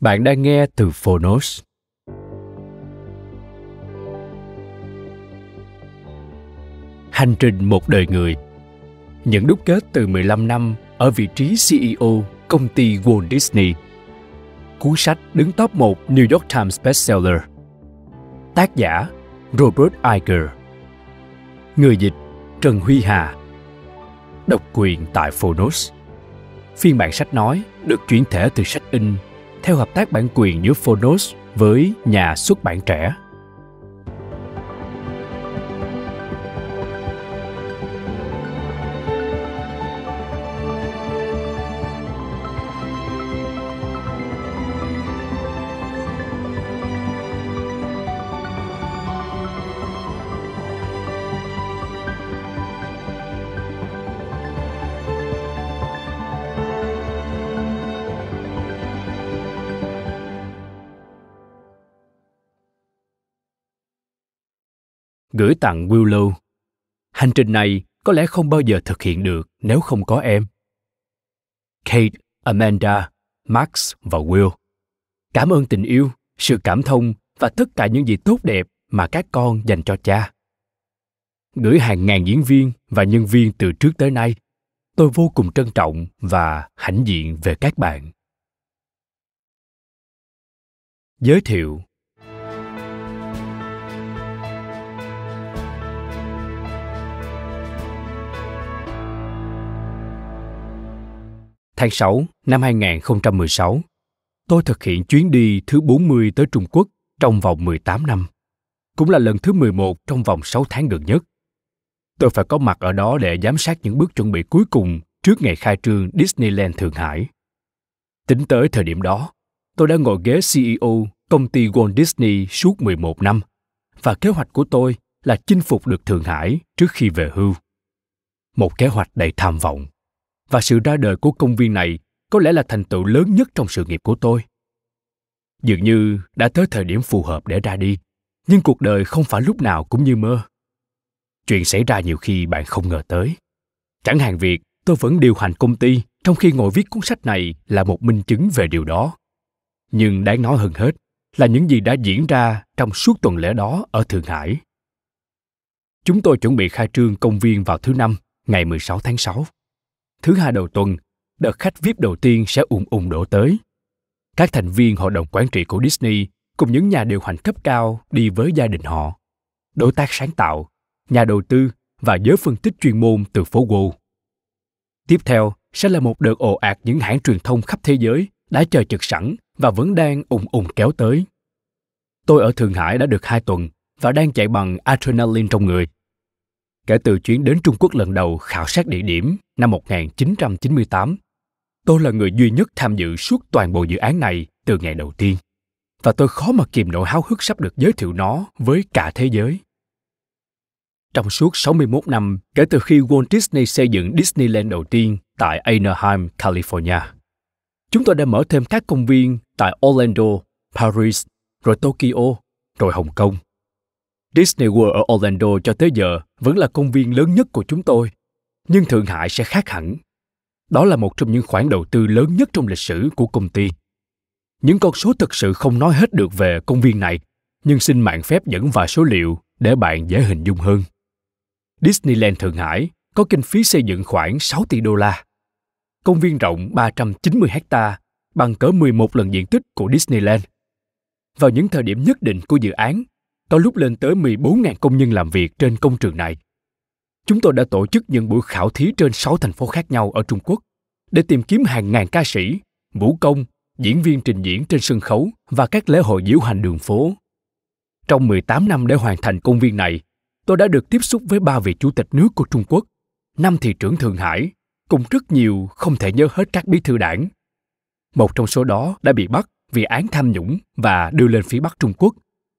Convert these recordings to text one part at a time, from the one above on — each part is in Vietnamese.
Bạn đang nghe từ Phonos. Hành trình một đời người Những đúc kết từ 15 năm ở vị trí CEO công ty Walt Disney Cuốn sách đứng top 1 New York Times bestseller Tác giả Robert Iger Người dịch Trần Huy Hà Độc quyền tại Phonos Phiên bản sách nói được chuyển thể từ sách in theo hợp tác bản quyền giữa Phonos với nhà xuất bản trẻ gửi tặng Willow. Hành trình này có lẽ không bao giờ thực hiện được nếu không có em. Kate, Amanda, Max và Will. Cảm ơn tình yêu, sự cảm thông và tất cả những gì tốt đẹp mà các con dành cho cha. Gửi hàng ngàn diễn viên và nhân viên từ trước tới nay, tôi vô cùng trân trọng và hãnh diện về các bạn. Giới thiệu Tháng 6 năm 2016, tôi thực hiện chuyến đi thứ 40 tới Trung Quốc trong vòng 18 năm, cũng là lần thứ 11 trong vòng 6 tháng gần nhất. Tôi phải có mặt ở đó để giám sát những bước chuẩn bị cuối cùng trước ngày khai trương Disneyland Thượng Hải. Tính tới thời điểm đó, tôi đã ngồi ghế CEO công ty Walt Disney suốt 11 năm và kế hoạch của tôi là chinh phục được Thượng Hải trước khi về hưu. Một kế hoạch đầy tham vọng và sự ra đời của công viên này có lẽ là thành tựu lớn nhất trong sự nghiệp của tôi dường như đã tới thời điểm phù hợp để ra đi nhưng cuộc đời không phải lúc nào cũng như mơ chuyện xảy ra nhiều khi bạn không ngờ tới chẳng hạn việc tôi vẫn điều hành công ty trong khi ngồi viết cuốn sách này là một minh chứng về điều đó nhưng đáng nói hơn hết là những gì đã diễn ra trong suốt tuần lễ đó ở Thượng Hải. Chúng tôi chuẩn bị khai trương công viên vào thứ năm, ngày 16 tháng 6 thứ hai đầu tuần, đợt khách VIP đầu tiên sẽ ùn ùn đổ tới. Các thành viên hội đồng quản trị của Disney cùng những nhà điều hành cấp cao đi với gia đình họ, đối tác sáng tạo, nhà đầu tư và giới phân tích chuyên môn từ phố Wall. Tiếp theo sẽ là một đợt ồ ạt những hãng truyền thông khắp thế giới đã chờ chực sẵn và vẫn đang ùng ùng kéo tới. Tôi ở Thượng Hải đã được 2 tuần và đang chạy bằng adrenaline trong người. Kể từ chuyến đến Trung Quốc lần đầu khảo sát địa điểm năm 1998. Tôi là người duy nhất tham dự suốt toàn bộ dự án này từ ngày đầu tiên và tôi khó mà kìm nỗi háo hức sắp được giới thiệu nó với cả thế giới. Trong suốt 61 năm kể từ khi Walt Disney xây dựng Disneyland đầu tiên tại Anaheim, California, chúng tôi đã mở thêm các công viên tại Orlando, Paris, rồi Tokyo, rồi Hồng Kông. Disney World ở Orlando cho tới giờ vẫn là công viên lớn nhất của chúng tôi nhưng Thượng Hải sẽ khác hẳn. Đó là một trong những khoản đầu tư lớn nhất trong lịch sử của công ty. Những con số thực sự không nói hết được về công viên này, nhưng xin mạng phép dẫn vài số liệu để bạn dễ hình dung hơn. Disneyland Thượng Hải có kinh phí xây dựng khoảng 6 tỷ đô la. Công viên rộng 390 hecta bằng cỡ 11 lần diện tích của Disneyland. Vào những thời điểm nhất định của dự án, có lúc lên tới 14.000 công nhân làm việc trên công trường này – chúng tôi đã tổ chức những buổi khảo thí trên 6 thành phố khác nhau ở Trung Quốc để tìm kiếm hàng ngàn ca sĩ, vũ công, diễn viên trình diễn trên sân khấu và các lễ hội diễu hành đường phố. Trong 18 năm để hoàn thành công viên này, tôi đã được tiếp xúc với ba vị chủ tịch nước của Trung Quốc, năm thị trưởng Thượng Hải, cùng rất nhiều không thể nhớ hết các bí thư đảng. Một trong số đó đã bị bắt vì án tham nhũng và đưa lên phía Bắc Trung Quốc,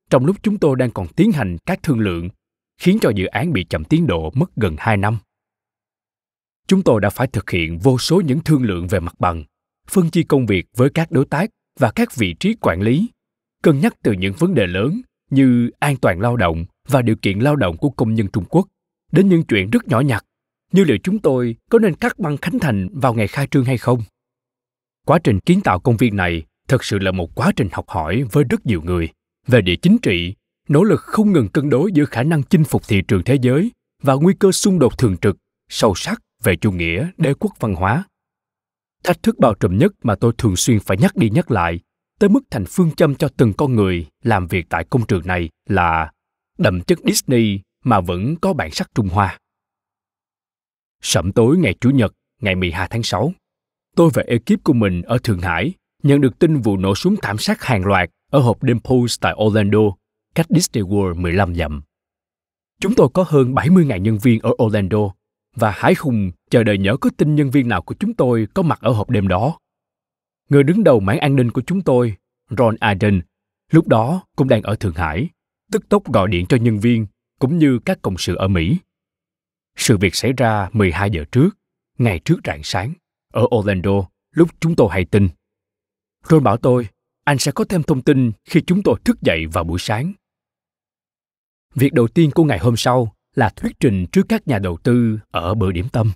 trong lúc chúng tôi đang còn tiến hành các thương lượng khiến cho dự án bị chậm tiến độ mất gần 2 năm. Chúng tôi đã phải thực hiện vô số những thương lượng về mặt bằng, phân chia công việc với các đối tác và các vị trí quản lý, cân nhắc từ những vấn đề lớn như an toàn lao động và điều kiện lao động của công nhân Trung Quốc đến những chuyện rất nhỏ nhặt như liệu chúng tôi có nên cắt băng khánh thành vào ngày khai trương hay không quá trình kiến tạo công viên này thật sự là một quá trình học hỏi với rất nhiều người về địa chính trị nỗ lực không ngừng cân đối giữa khả năng chinh phục thị trường thế giới và nguy cơ xung đột thường trực sâu sắc về chủ nghĩa đế quốc văn hóa thách thức bao trùm nhất mà tôi thường xuyên phải nhắc đi nhắc lại tới mức thành phương châm cho từng con người làm việc tại công trường này là đậm chất disney mà vẫn có bản sắc trung hoa sẩm tối ngày chủ nhật ngày 12 tháng 6, tôi và ekip của mình ở Thượng Hải nhận được tin vụ nổ súng thảm sát hàng loạt ở hộp đêm Pulse tại Orlando cách Disney World 15 dặm. Chúng tôi có hơn 70.000 nhân viên ở Orlando và hái hùng chờ đợi nhớ có tin nhân viên nào của chúng tôi có mặt ở hộp đêm đó. Người đứng đầu mảng an ninh của chúng tôi, Ron Aden, lúc đó cũng đang ở Thượng Hải, tức tốc gọi điện cho nhân viên cũng như các cộng sự ở Mỹ. Sự việc xảy ra 12 giờ trước, ngày trước rạng sáng, ở Orlando, lúc chúng tôi hay tin. Ron bảo tôi, anh sẽ có thêm thông tin khi chúng tôi thức dậy vào buổi sáng. Việc đầu tiên của ngày hôm sau là thuyết trình trước các nhà đầu tư ở bữa điểm tâm.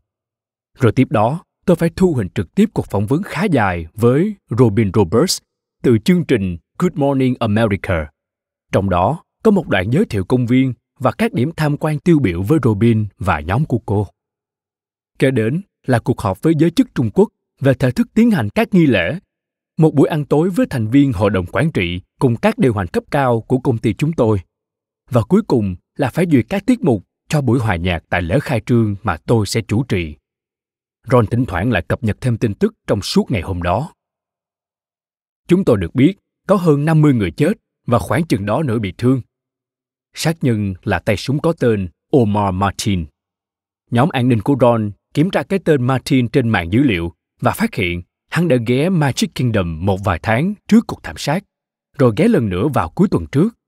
Rồi tiếp đó, tôi phải thu hình trực tiếp cuộc phỏng vấn khá dài với Robin Roberts từ chương trình Good Morning America. Trong đó, có một đoạn giới thiệu công viên và các điểm tham quan tiêu biểu với Robin và nhóm của cô. Kế đến là cuộc họp với giới chức Trung Quốc về thể thức tiến hành các nghi lễ, một buổi ăn tối với thành viên hội đồng quản trị cùng các điều hành cấp cao của công ty chúng tôi và cuối cùng là phải duyệt các tiết mục cho buổi hòa nhạc tại lễ khai trương mà tôi sẽ chủ trì. Ron thỉnh thoảng lại cập nhật thêm tin tức trong suốt ngày hôm đó. Chúng tôi được biết có hơn 50 người chết và khoảng chừng đó nữa bị thương. Sát nhân là tay súng có tên Omar Martin. Nhóm an ninh của Ron kiểm tra cái tên Martin trên mạng dữ liệu và phát hiện hắn đã ghé Magic Kingdom một vài tháng trước cuộc thảm sát, rồi ghé lần nữa vào cuối tuần trước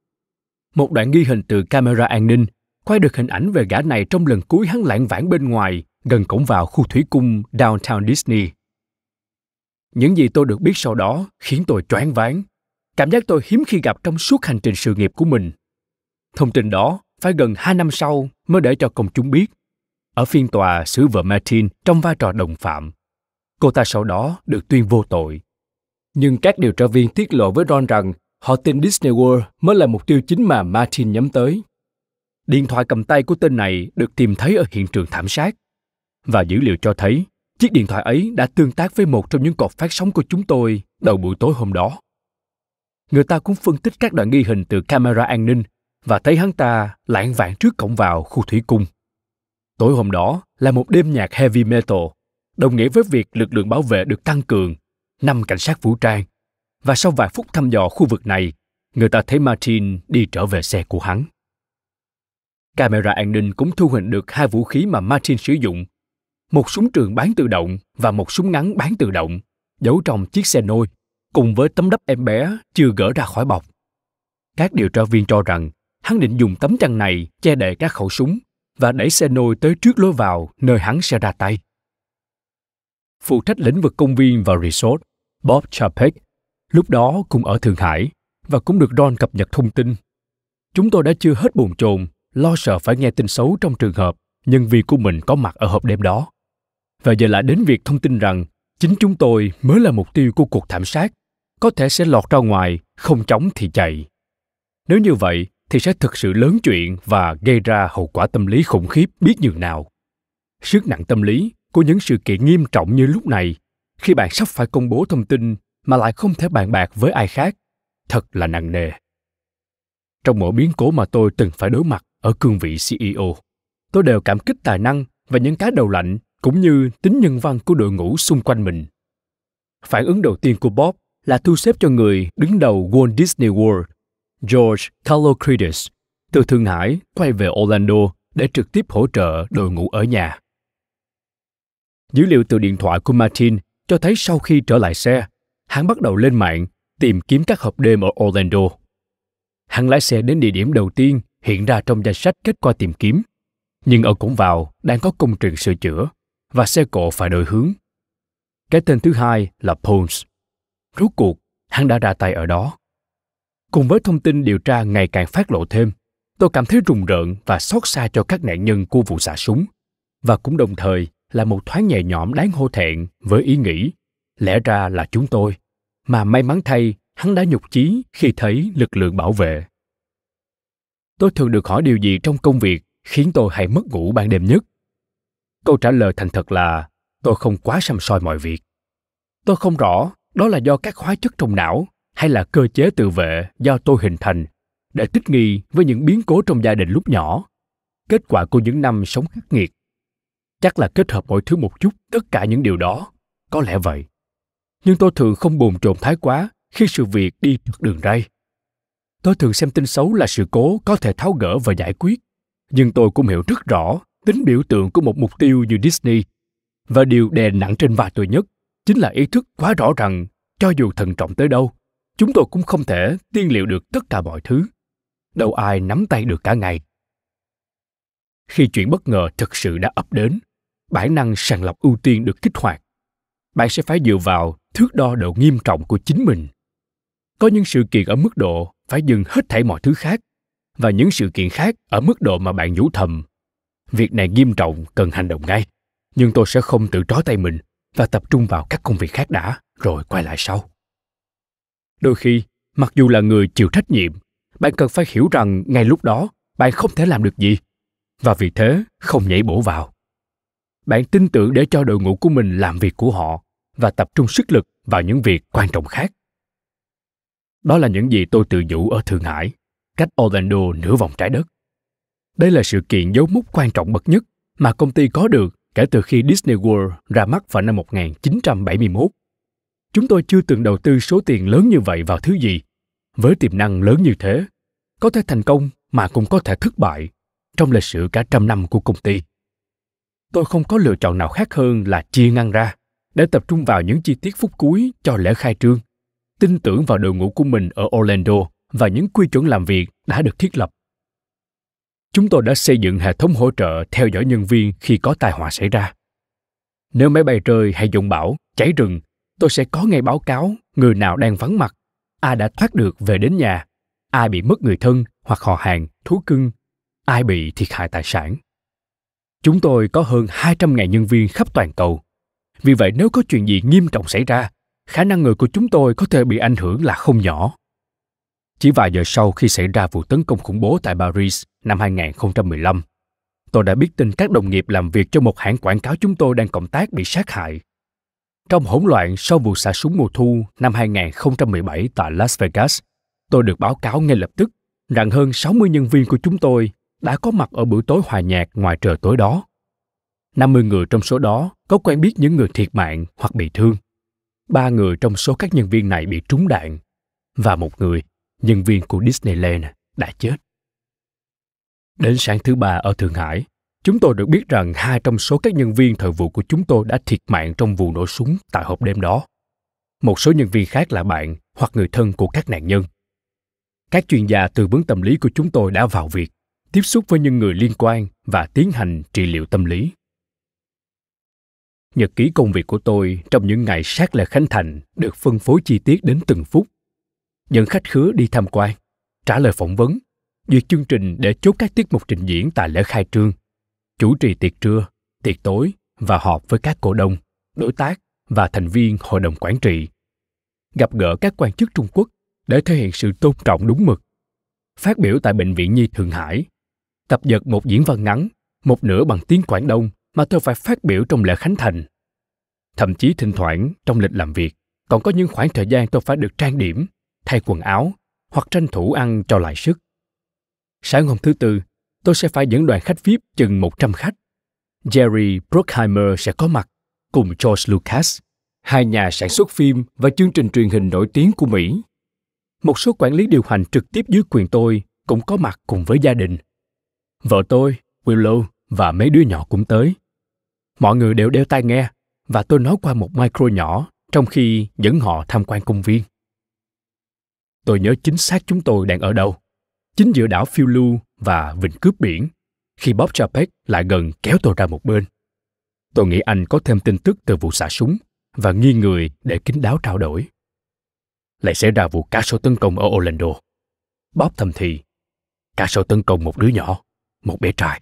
một đoạn ghi hình từ camera an ninh quay được hình ảnh về gã này trong lần cuối hắn lảng vảng bên ngoài gần cổng vào khu thủy cung downtown Disney. Những gì tôi được biết sau đó khiến tôi choáng váng. Cảm giác tôi hiếm khi gặp trong suốt hành trình sự nghiệp của mình. Thông tin đó phải gần 2 năm sau mới để cho công chúng biết. Ở phiên tòa xử vợ Martin trong vai trò đồng phạm, cô ta sau đó được tuyên vô tội. Nhưng các điều tra viên tiết lộ với Ron rằng Họ tin Disney World mới là mục tiêu chính mà Martin nhắm tới. Điện thoại cầm tay của tên này được tìm thấy ở hiện trường thảm sát. Và dữ liệu cho thấy, chiếc điện thoại ấy đã tương tác với một trong những cột phát sóng của chúng tôi đầu buổi tối hôm đó. Người ta cũng phân tích các đoạn ghi hình từ camera an ninh và thấy hắn ta lãng vạn trước cổng vào khu thủy cung. Tối hôm đó là một đêm nhạc heavy metal, đồng nghĩa với việc lực lượng bảo vệ được tăng cường, năm cảnh sát vũ trang và sau vài phút thăm dò khu vực này, người ta thấy Martin đi trở về xe của hắn. Camera an ninh cũng thu hình được hai vũ khí mà Martin sử dụng, một súng trường bán tự động và một súng ngắn bán tự động, giấu trong chiếc xe nôi, cùng với tấm đắp em bé chưa gỡ ra khỏi bọc. Các điều tra viên cho rằng hắn định dùng tấm chăn này che đậy các khẩu súng và đẩy xe nôi tới trước lối vào nơi hắn sẽ ra tay. Phụ trách lĩnh vực công viên và resort, Bob Chapek lúc đó cùng ở Thượng Hải và cũng được Ron cập nhật thông tin. Chúng tôi đã chưa hết buồn chồn, lo sợ phải nghe tin xấu trong trường hợp nhân viên của mình có mặt ở hộp đêm đó. Và giờ lại đến việc thông tin rằng chính chúng tôi mới là mục tiêu của cuộc thảm sát, có thể sẽ lọt ra ngoài, không chóng thì chạy. Nếu như vậy thì sẽ thực sự lớn chuyện và gây ra hậu quả tâm lý khủng khiếp biết nhường nào. Sức nặng tâm lý của những sự kiện nghiêm trọng như lúc này, khi bạn sắp phải công bố thông tin mà lại không thể bàn bạc với ai khác thật là nặng nề trong mỗi biến cố mà tôi từng phải đối mặt ở cương vị ceo tôi đều cảm kích tài năng và những cái đầu lạnh cũng như tính nhân văn của đội ngũ xung quanh mình phản ứng đầu tiên của bob là thu xếp cho người đứng đầu walt disney world george kalokridis từ thượng hải quay về orlando để trực tiếp hỗ trợ đội ngũ ở nhà dữ liệu từ điện thoại của martin cho thấy sau khi trở lại xe hắn bắt đầu lên mạng tìm kiếm các hộp đêm ở Orlando. Hắn lái xe đến địa điểm đầu tiên hiện ra trong danh sách kết quả tìm kiếm, nhưng ở cổng vào đang có công trình sửa chữa và xe cộ phải đổi hướng. Cái tên thứ hai là Pons. Rốt cuộc, hắn đã ra tay ở đó. Cùng với thông tin điều tra ngày càng phát lộ thêm, tôi cảm thấy rùng rợn và xót xa cho các nạn nhân của vụ xả súng và cũng đồng thời là một thoáng nhẹ nhõm đáng hô thẹn với ý nghĩ lẽ ra là chúng tôi mà may mắn thay hắn đã nhục chí khi thấy lực lượng bảo vệ tôi thường được hỏi điều gì trong công việc khiến tôi hay mất ngủ ban đêm nhất câu trả lời thành thật là tôi không quá săm soi mọi việc tôi không rõ đó là do các hóa chất trong não hay là cơ chế tự vệ do tôi hình thành để thích nghi với những biến cố trong gia đình lúc nhỏ kết quả của những năm sống khắc nghiệt chắc là kết hợp mọi thứ một chút tất cả những điều đó có lẽ vậy nhưng tôi thường không bồn chồn thái quá khi sự việc đi trượt đường ray. Tôi thường xem tin xấu là sự cố có thể tháo gỡ và giải quyết, nhưng tôi cũng hiểu rất rõ tính biểu tượng của một mục tiêu như Disney và điều đè nặng trên vai tôi nhất chính là ý thức quá rõ rằng cho dù thận trọng tới đâu, chúng tôi cũng không thể tiên liệu được tất cả mọi thứ. Đâu ai nắm tay được cả ngày. Khi chuyện bất ngờ thực sự đã ập đến, bản năng sàng lọc ưu tiên được kích hoạt. Bạn sẽ phải dựa vào thước đo độ nghiêm trọng của chính mình có những sự kiện ở mức độ phải dừng hết thảy mọi thứ khác và những sự kiện khác ở mức độ mà bạn nhủ thầm việc này nghiêm trọng cần hành động ngay nhưng tôi sẽ không tự trói tay mình và tập trung vào các công việc khác đã rồi quay lại sau đôi khi mặc dù là người chịu trách nhiệm bạn cần phải hiểu rằng ngay lúc đó bạn không thể làm được gì và vì thế không nhảy bổ vào bạn tin tưởng để cho đội ngũ của mình làm việc của họ và tập trung sức lực vào những việc quan trọng khác đó là những gì tôi tự nhủ ở thượng hải cách orlando nửa vòng trái đất đây là sự kiện dấu mốc quan trọng bậc nhất mà công ty có được kể từ khi Disney World ra mắt vào năm 1971. Chúng tôi chưa từng đầu tư số tiền lớn như vậy vào thứ gì. Với tiềm năng lớn như thế, có thể thành công mà cũng có thể thất bại trong lịch sử cả trăm năm của công ty. Tôi không có lựa chọn nào khác hơn là chia ngăn ra để tập trung vào những chi tiết phút cuối cho lễ khai trương, tin tưởng vào đội ngũ của mình ở Orlando và những quy chuẩn làm việc đã được thiết lập. Chúng tôi đã xây dựng hệ thống hỗ trợ theo dõi nhân viên khi có tai họa xảy ra. Nếu máy bay rơi hay dồn bão, cháy rừng, tôi sẽ có ngay báo cáo người nào đang vắng mặt, ai đã thoát được về đến nhà, ai bị mất người thân hoặc họ hàng, thú cưng, ai bị thiệt hại tài sản. Chúng tôi có hơn 200.000 nhân viên khắp toàn cầu vì vậy nếu có chuyện gì nghiêm trọng xảy ra, khả năng người của chúng tôi có thể bị ảnh hưởng là không nhỏ. Chỉ vài giờ sau khi xảy ra vụ tấn công khủng bố tại Paris năm 2015, tôi đã biết tin các đồng nghiệp làm việc cho một hãng quảng cáo chúng tôi đang cộng tác bị sát hại. Trong hỗn loạn sau vụ xả súng mùa thu năm 2017 tại Las Vegas, tôi được báo cáo ngay lập tức rằng hơn 60 nhân viên của chúng tôi đã có mặt ở bữa tối hòa nhạc ngoài trời tối đó. 50 người trong số đó có quen biết những người thiệt mạng hoặc bị thương. Ba người trong số các nhân viên này bị trúng đạn và một người, nhân viên của Disneyland, đã chết. Đến sáng thứ ba ở Thượng Hải, chúng tôi được biết rằng hai trong số các nhân viên thời vụ của chúng tôi đã thiệt mạng trong vụ nổ súng tại hộp đêm đó. Một số nhân viên khác là bạn hoặc người thân của các nạn nhân. Các chuyên gia tư vấn tâm lý của chúng tôi đã vào việc tiếp xúc với những người liên quan và tiến hành trị liệu tâm lý Nhật ký công việc của tôi trong những ngày sát lễ khánh thành được phân phối chi tiết đến từng phút. Dẫn khách khứa đi tham quan, trả lời phỏng vấn, duyệt chương trình để chốt các tiết mục trình diễn tại lễ khai trương, chủ trì tiệc trưa, tiệc tối và họp với các cổ đông, đối tác và thành viên hội đồng quản trị. Gặp gỡ các quan chức Trung Quốc để thể hiện sự tôn trọng đúng mực. Phát biểu tại Bệnh viện Nhi Thượng Hải, tập dượt một diễn văn ngắn, một nửa bằng tiếng Quảng Đông mà tôi phải phát biểu trong lễ khánh thành. Thậm chí thỉnh thoảng trong lịch làm việc còn có những khoảng thời gian tôi phải được trang điểm, thay quần áo hoặc tranh thủ ăn cho lại sức. Sáng hôm thứ tư, tôi sẽ phải dẫn đoàn khách VIP chừng 100 khách. Jerry Bruckheimer sẽ có mặt cùng George Lucas, hai nhà sản xuất phim và chương trình truyền hình nổi tiếng của Mỹ. Một số quản lý điều hành trực tiếp dưới quyền tôi cũng có mặt cùng với gia đình. Vợ tôi, Willow và mấy đứa nhỏ cũng tới. Mọi người đều đeo tai nghe và tôi nói qua một micro nhỏ trong khi dẫn họ tham quan công viên. Tôi nhớ chính xác chúng tôi đang ở đâu. Chính giữa đảo Phiêu Lưu và vịnh cướp biển khi Bob Chapek lại gần kéo tôi ra một bên. Tôi nghĩ anh có thêm tin tức từ vụ xả súng và nghi người để kín đáo trao đổi. Lại xảy ra vụ cá sấu tấn công ở Orlando. Bob thầm thì, cá sấu tấn công một đứa nhỏ, một bé trai.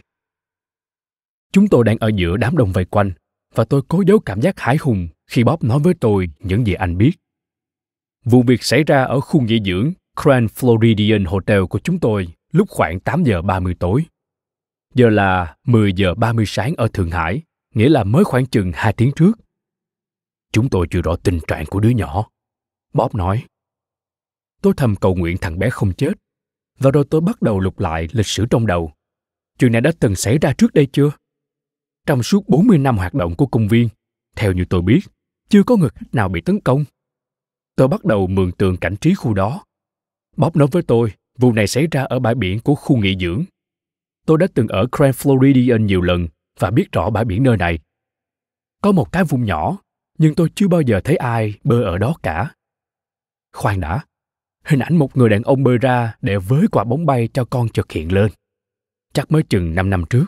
Chúng tôi đang ở giữa đám đông vây quanh và tôi cố giấu cảm giác hãi hùng khi Bob nói với tôi những gì anh biết. Vụ việc xảy ra ở khu nghỉ dưỡng Grand Floridian Hotel của chúng tôi lúc khoảng 8 giờ 30 tối. Giờ là 10 giờ 30 sáng ở Thượng Hải, nghĩa là mới khoảng chừng 2 tiếng trước. Chúng tôi chưa rõ tình trạng của đứa nhỏ. Bob nói. Tôi thầm cầu nguyện thằng bé không chết. Và rồi tôi bắt đầu lục lại lịch sử trong đầu. Chuyện này đã từng xảy ra trước đây chưa? trong suốt 40 năm hoạt động của công viên, theo như tôi biết, chưa có người khách nào bị tấn công. Tôi bắt đầu mường tượng cảnh trí khu đó. Bob nói với tôi, vụ này xảy ra ở bãi biển của khu nghỉ dưỡng. Tôi đã từng ở Grand Floridian nhiều lần và biết rõ bãi biển nơi này. Có một cái vùng nhỏ, nhưng tôi chưa bao giờ thấy ai bơi ở đó cả. Khoan đã, hình ảnh một người đàn ông bơi ra để với quả bóng bay cho con chợt hiện lên. Chắc mới chừng 5 năm trước.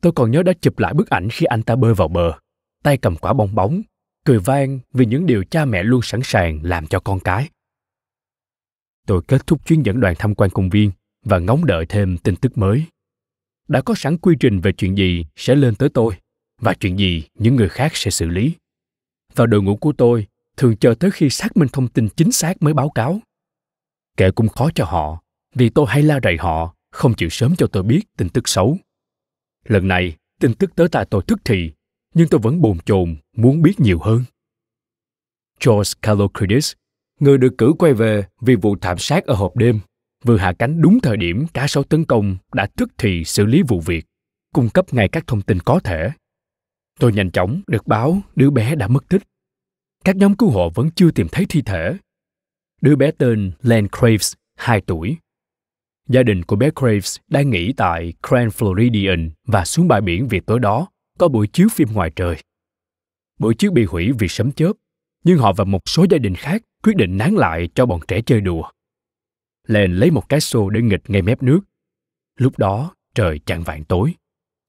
Tôi còn nhớ đã chụp lại bức ảnh khi anh ta bơi vào bờ, tay cầm quả bong bóng, cười vang vì những điều cha mẹ luôn sẵn sàng làm cho con cái. Tôi kết thúc chuyến dẫn đoàn tham quan công viên và ngóng đợi thêm tin tức mới. Đã có sẵn quy trình về chuyện gì sẽ lên tới tôi và chuyện gì những người khác sẽ xử lý. Và đội ngũ của tôi thường chờ tới khi xác minh thông tin chính xác mới báo cáo. Kệ cũng khó cho họ, vì tôi hay la rầy họ, không chịu sớm cho tôi biết tin tức xấu Lần này, tin tức tới tai tôi thức thì, nhưng tôi vẫn bồn chồn muốn biết nhiều hơn. George Kalokridis, người được cử quay về vì vụ thảm sát ở hộp đêm, vừa hạ cánh đúng thời điểm cả sáu tấn công đã thức thì xử lý vụ việc, cung cấp ngay các thông tin có thể. Tôi nhanh chóng được báo đứa bé đã mất tích. Các nhóm cứu hộ vẫn chưa tìm thấy thi thể. Đứa bé tên Len Craves, 2 tuổi, Gia đình của bé Graves đang nghỉ tại Grand Floridian và xuống bãi biển vì tối đó có buổi chiếu phim ngoài trời. Buổi chiếu bị hủy vì sấm chớp, nhưng họ và một số gia đình khác quyết định nán lại cho bọn trẻ chơi đùa. Len lấy một cái xô để nghịch ngay mép nước. Lúc đó trời chạng vạn tối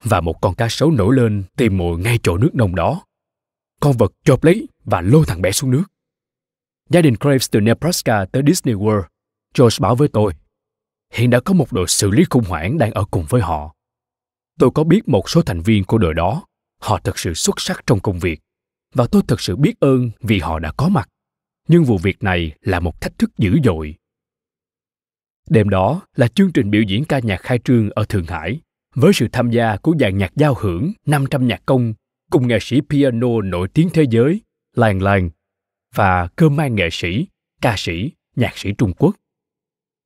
và một con cá sấu nổi lên tìm mồi ngay chỗ nước nông đó. Con vật chộp lấy và lôi thằng bé xuống nước. Gia đình Graves từ Nebraska tới Disney World. George bảo với tôi, hiện đã có một đội xử lý khủng hoảng đang ở cùng với họ. Tôi có biết một số thành viên của đội đó, họ thật sự xuất sắc trong công việc và tôi thật sự biết ơn vì họ đã có mặt. Nhưng vụ việc này là một thách thức dữ dội. Đêm đó là chương trình biểu diễn ca nhạc khai trương ở Thượng Hải với sự tham gia của dàn nhạc giao hưởng 500 nhạc công cùng nghệ sĩ piano nổi tiếng thế giới Lan Lan và cơ mang nghệ sĩ, ca sĩ, nhạc sĩ Trung Quốc.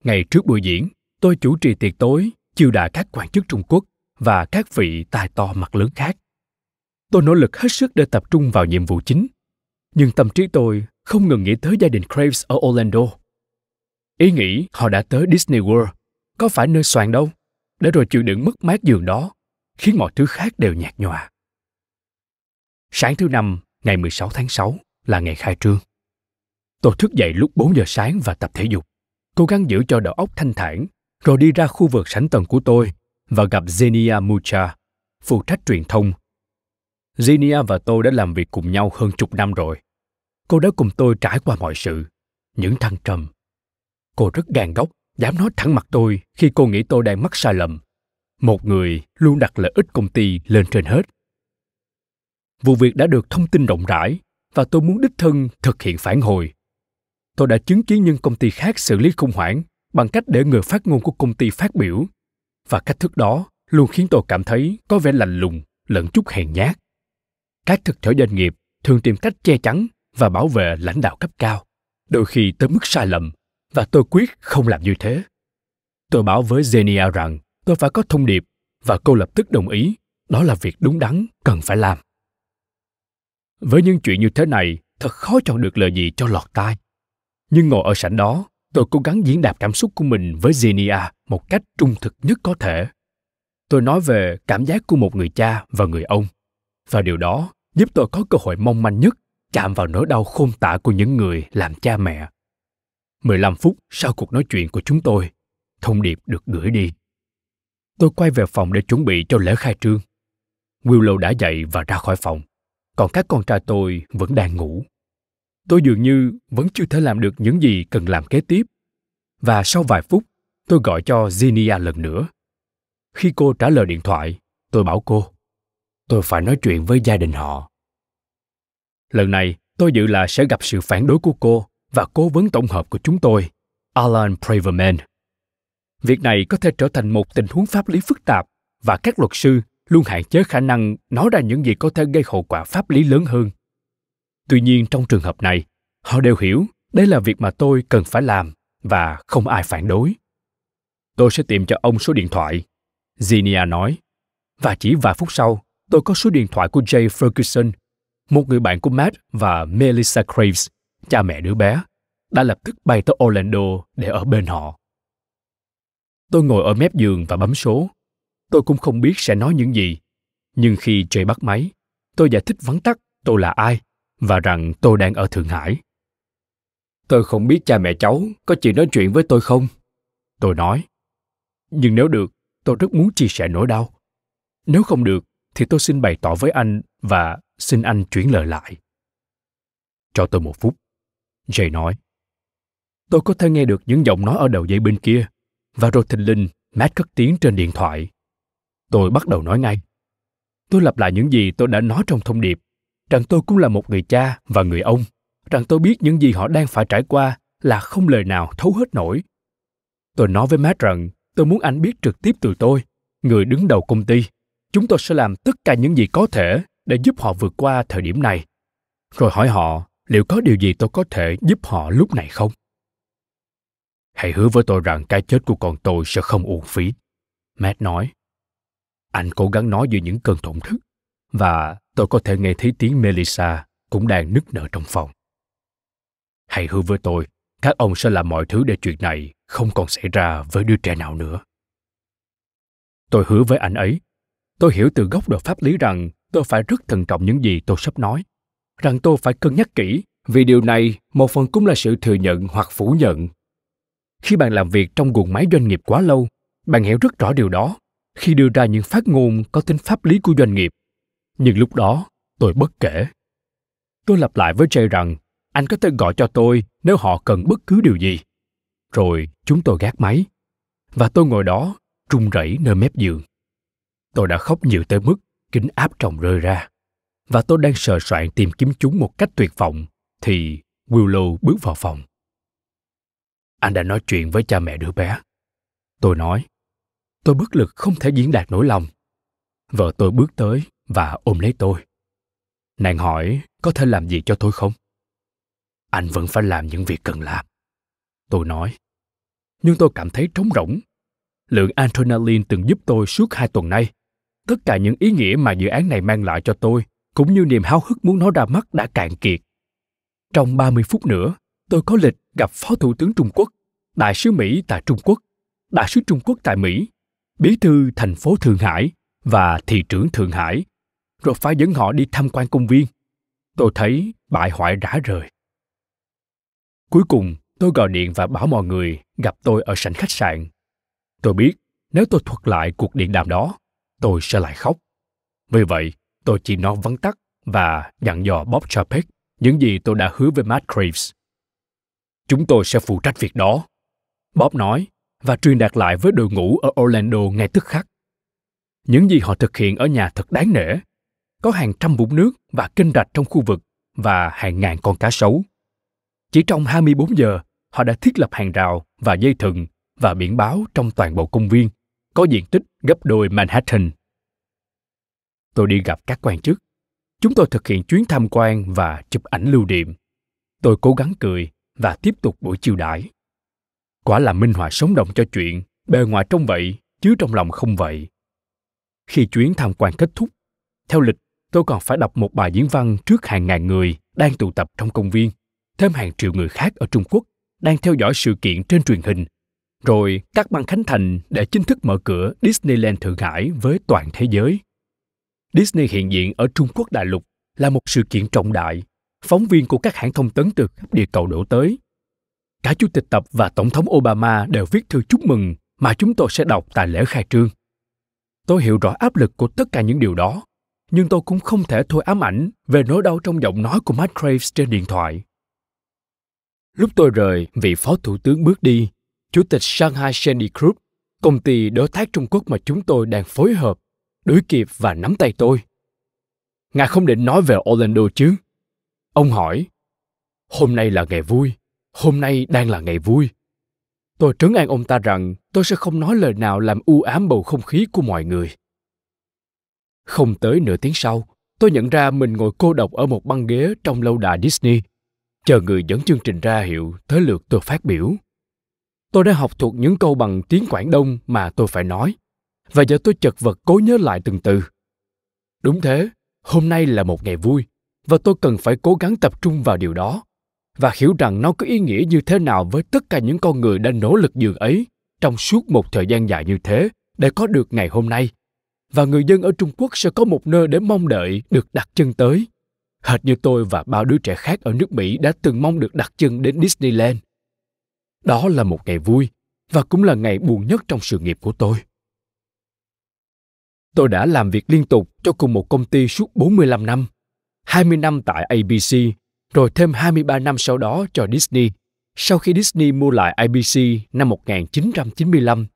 Ngày trước buổi diễn, tôi chủ trì tiệc tối chiêu đãi các quan chức Trung Quốc và các vị tài to mặt lớn khác. Tôi nỗ lực hết sức để tập trung vào nhiệm vụ chính, nhưng tâm trí tôi không ngừng nghĩ tới gia đình Graves ở Orlando. Ý nghĩ họ đã tới Disney World, có phải nơi soạn đâu, để rồi chịu đựng mất mát giường đó, khiến mọi thứ khác đều nhạt nhòa. Sáng thứ năm, ngày 16 tháng 6 là ngày khai trương. Tôi thức dậy lúc 4 giờ sáng và tập thể dục, cố gắng giữ cho đầu óc thanh thản rồi đi ra khu vực sảnh tầng của tôi và gặp Zenia Mucha, phụ trách truyền thông. Zenia và tôi đã làm việc cùng nhau hơn chục năm rồi. Cô đã cùng tôi trải qua mọi sự, những thăng trầm. Cô rất gàn góc, dám nói thẳng mặt tôi khi cô nghĩ tôi đang mắc sai lầm. Một người luôn đặt lợi ích công ty lên trên hết. Vụ việc đã được thông tin rộng rãi và tôi muốn đích thân thực hiện phản hồi. Tôi đã chứng kiến những công ty khác xử lý khủng hoảng bằng cách để người phát ngôn của công ty phát biểu và cách thức đó luôn khiến tôi cảm thấy có vẻ lạnh lùng lẫn chút hèn nhát các thực thể doanh nghiệp thường tìm cách che chắn và bảo vệ lãnh đạo cấp cao đôi khi tới mức sai lầm và tôi quyết không làm như thế tôi bảo với zenia rằng tôi phải có thông điệp và cô lập tức đồng ý đó là việc đúng đắn cần phải làm với những chuyện như thế này thật khó chọn được lời gì cho lọt tai nhưng ngồi ở sảnh đó tôi cố gắng diễn đạt cảm xúc của mình với Xenia một cách trung thực nhất có thể. Tôi nói về cảm giác của một người cha và người ông, và điều đó giúp tôi có cơ hội mong manh nhất chạm vào nỗi đau khôn tả của những người làm cha mẹ. 15 phút sau cuộc nói chuyện của chúng tôi, thông điệp được gửi đi. Tôi quay về phòng để chuẩn bị cho lễ khai trương. Willow đã dậy và ra khỏi phòng, còn các con trai tôi vẫn đang ngủ tôi dường như vẫn chưa thể làm được những gì cần làm kế tiếp và sau vài phút tôi gọi cho zinia lần nữa khi cô trả lời điện thoại tôi bảo cô tôi phải nói chuyện với gia đình họ lần này tôi dự là sẽ gặp sự phản đối của cô và cố vấn tổng hợp của chúng tôi alan praverman việc này có thể trở thành một tình huống pháp lý phức tạp và các luật sư luôn hạn chế khả năng nói ra những gì có thể gây hậu quả pháp lý lớn hơn tuy nhiên trong trường hợp này họ đều hiểu đây là việc mà tôi cần phải làm và không ai phản đối tôi sẽ tìm cho ông số điện thoại zinia nói và chỉ vài phút sau tôi có số điện thoại của jay ferguson một người bạn của matt và melissa craves cha mẹ đứa bé đã lập tức bay tới orlando để ở bên họ tôi ngồi ở mép giường và bấm số tôi cũng không biết sẽ nói những gì nhưng khi jay bắt máy tôi giải thích vắn tắt tôi là ai và rằng tôi đang ở Thượng Hải. Tôi không biết cha mẹ cháu có chịu nói chuyện với tôi không. Tôi nói, nhưng nếu được, tôi rất muốn chia sẻ nỗi đau. Nếu không được, thì tôi xin bày tỏ với anh và xin anh chuyển lời lại. Cho tôi một phút. Jay nói, tôi có thể nghe được những giọng nói ở đầu dây bên kia và rồi thình lình Matt cất tiếng trên điện thoại. Tôi bắt đầu nói ngay. Tôi lặp lại những gì tôi đã nói trong thông điệp rằng tôi cũng là một người cha và người ông rằng tôi biết những gì họ đang phải trải qua là không lời nào thấu hết nổi tôi nói với matt rằng tôi muốn anh biết trực tiếp từ tôi người đứng đầu công ty chúng tôi sẽ làm tất cả những gì có thể để giúp họ vượt qua thời điểm này rồi hỏi họ liệu có điều gì tôi có thể giúp họ lúc này không hãy hứa với tôi rằng cái chết của con tôi sẽ không uổng phí matt nói anh cố gắng nói giữa những cơn thổn thức và tôi có thể nghe thấy tiếng Melissa cũng đang nức nở trong phòng. Hãy hứa với tôi, các ông sẽ làm mọi thứ để chuyện này không còn xảy ra với đứa trẻ nào nữa. Tôi hứa với anh ấy, tôi hiểu từ góc độ pháp lý rằng tôi phải rất thận trọng những gì tôi sắp nói, rằng tôi phải cân nhắc kỹ vì điều này một phần cũng là sự thừa nhận hoặc phủ nhận. Khi bạn làm việc trong guồng máy doanh nghiệp quá lâu, bạn hiểu rất rõ điều đó khi đưa ra những phát ngôn có tính pháp lý của doanh nghiệp nhưng lúc đó tôi bất kể tôi lặp lại với jay rằng anh có thể gọi cho tôi nếu họ cần bất cứ điều gì rồi chúng tôi gác máy và tôi ngồi đó run rẩy nơi mép giường tôi đã khóc nhiều tới mức kính áp tròng rơi ra và tôi đang sờ soạn tìm kiếm chúng một cách tuyệt vọng thì willow bước vào phòng anh đã nói chuyện với cha mẹ đứa bé tôi nói tôi bất lực không thể diễn đạt nỗi lòng vợ tôi bước tới và ôm lấy tôi nàng hỏi có thể làm gì cho tôi không anh vẫn phải làm những việc cần làm tôi nói nhưng tôi cảm thấy trống rỗng lượng adrenaline từng giúp tôi suốt hai tuần nay tất cả những ý nghĩa mà dự án này mang lại cho tôi cũng như niềm háo hức muốn nó ra mắt đã cạn kiệt. Trong 30 phút nữa, tôi có lịch gặp Phó Thủ tướng Trung Quốc, Đại sứ Mỹ tại Trung Quốc, Đại sứ Trung Quốc tại Mỹ, Bí thư thành phố Thượng Hải và thị trưởng Thượng Hải, rồi phải dẫn họ đi tham quan công viên. Tôi thấy bại hoại rã rời. Cuối cùng, tôi gọi điện và bảo mọi người gặp tôi ở sảnh khách sạn. Tôi biết nếu tôi thuật lại cuộc điện đàm đó, tôi sẽ lại khóc. Vì vậy, tôi chỉ nói vắn tắt và dặn dò Bob Chapek những gì tôi đã hứa với Matt Graves. Chúng tôi sẽ phụ trách việc đó. Bob nói và truyền đạt lại với đội ngũ ở Orlando ngay tức khắc. Những gì họ thực hiện ở nhà thật đáng nể. Có hàng trăm vũng nước và kênh rạch trong khu vực và hàng ngàn con cá sấu. Chỉ trong 24 giờ, họ đã thiết lập hàng rào và dây thừng và biển báo trong toàn bộ công viên, có diện tích gấp đôi Manhattan. Tôi đi gặp các quan chức. Chúng tôi thực hiện chuyến tham quan và chụp ảnh lưu niệm. Tôi cố gắng cười và tiếp tục buổi chiêu đãi. Quả là minh họa sống động cho chuyện, bề ngoài trông vậy, chứ trong lòng không vậy. Khi chuyến tham quan kết thúc, theo lịch, tôi còn phải đọc một bài diễn văn trước hàng ngàn người đang tụ tập trong công viên, thêm hàng triệu người khác ở Trung Quốc đang theo dõi sự kiện trên truyền hình. Rồi các băng khánh thành để chính thức mở cửa Disneyland Thượng Hải với toàn thế giới. Disney hiện diện ở Trung Quốc đại lục là một sự kiện trọng đại. Phóng viên của các hãng thông tấn từ khắp địa cầu đổ tới. Cả Chủ tịch Tập và Tổng thống Obama đều viết thư chúc mừng mà chúng tôi sẽ đọc tại lễ khai trương tôi hiểu rõ áp lực của tất cả những điều đó nhưng tôi cũng không thể thôi ám ảnh về nỗi đau trong giọng nói của Matt Graves trên điện thoại. Lúc tôi rời, vị phó thủ tướng bước đi, chủ tịch Shanghai Shandy Group, công ty đối tác Trung Quốc mà chúng tôi đang phối hợp, đuổi kịp và nắm tay tôi. Ngài không định nói về Orlando chứ? Ông hỏi. Hôm nay là ngày vui. Hôm nay đang là ngày vui. Tôi trấn an ông ta rằng tôi sẽ không nói lời nào làm u ám bầu không khí của mọi người. Không tới nửa tiếng sau, tôi nhận ra mình ngồi cô độc ở một băng ghế trong lâu đài Disney, chờ người dẫn chương trình ra hiệu tới lượt tôi phát biểu. Tôi đã học thuộc những câu bằng tiếng Quảng Đông mà tôi phải nói, và giờ tôi chật vật cố nhớ lại từng từ. Đúng thế, hôm nay là một ngày vui, và tôi cần phải cố gắng tập trung vào điều đó và hiểu rằng nó có ý nghĩa như thế nào với tất cả những con người đã nỗ lực dường ấy trong suốt một thời gian dài như thế để có được ngày hôm nay và người dân ở trung quốc sẽ có một nơi để mong đợi được đặt chân tới hệt như tôi và bao đứa trẻ khác ở nước mỹ đã từng mong được đặt chân đến disneyland đó là một ngày vui và cũng là ngày buồn nhất trong sự nghiệp của tôi. Tôi đã làm việc liên tục cho cùng một công ty suốt 45 năm, 20 năm tại ABC rồi thêm 23 năm sau đó cho Disney, sau khi Disney mua lại ABC năm 1995.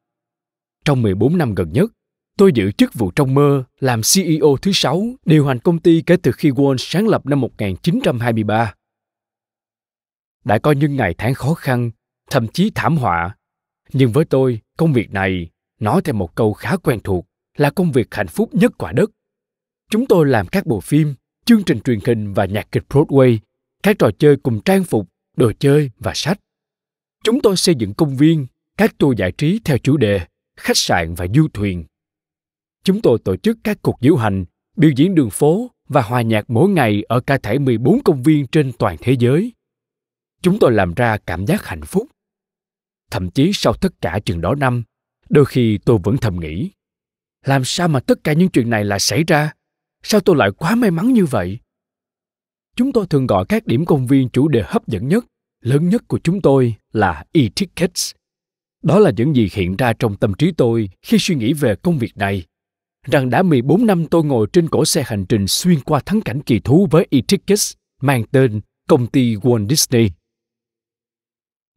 Trong 14 năm gần nhất, tôi giữ chức vụ trong mơ làm CEO thứ sáu điều hành công ty kể từ khi Wall sáng lập năm 1923. Đã có những ngày tháng khó khăn, thậm chí thảm họa, nhưng với tôi, công việc này, nói theo một câu khá quen thuộc, là công việc hạnh phúc nhất quả đất. Chúng tôi làm các bộ phim, chương trình truyền hình và nhạc kịch Broadway các trò chơi cùng trang phục, đồ chơi và sách. Chúng tôi xây dựng công viên, các tour giải trí theo chủ đề, khách sạn và du thuyền. Chúng tôi tổ chức các cuộc diễu hành, biểu diễn đường phố và hòa nhạc mỗi ngày ở cả thể 14 công viên trên toàn thế giới. Chúng tôi làm ra cảm giác hạnh phúc. Thậm chí sau tất cả chừng đó năm, đôi khi tôi vẫn thầm nghĩ làm sao mà tất cả những chuyện này lại xảy ra sao tôi lại quá may mắn như vậy chúng tôi thường gọi các điểm công viên chủ đề hấp dẫn nhất, lớn nhất của chúng tôi là e-tickets. Đó là những gì hiện ra trong tâm trí tôi khi suy nghĩ về công việc này. Rằng đã 14 năm tôi ngồi trên cổ xe hành trình xuyên qua thắng cảnh kỳ thú với e-tickets mang tên công ty Walt Disney.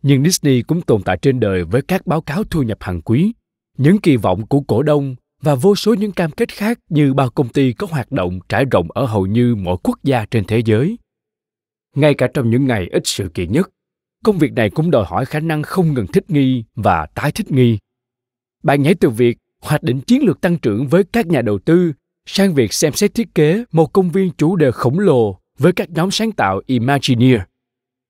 Nhưng Disney cũng tồn tại trên đời với các báo cáo thu nhập hàng quý, những kỳ vọng của cổ đông và vô số những cam kết khác như bao công ty có hoạt động trải rộng ở hầu như mọi quốc gia trên thế giới. Ngay cả trong những ngày ít sự kiện nhất, công việc này cũng đòi hỏi khả năng không ngừng thích nghi và tái thích nghi. Bạn nhảy từ việc hoạch định chiến lược tăng trưởng với các nhà đầu tư sang việc xem xét thiết kế một công viên chủ đề khổng lồ với các nhóm sáng tạo Imagineer,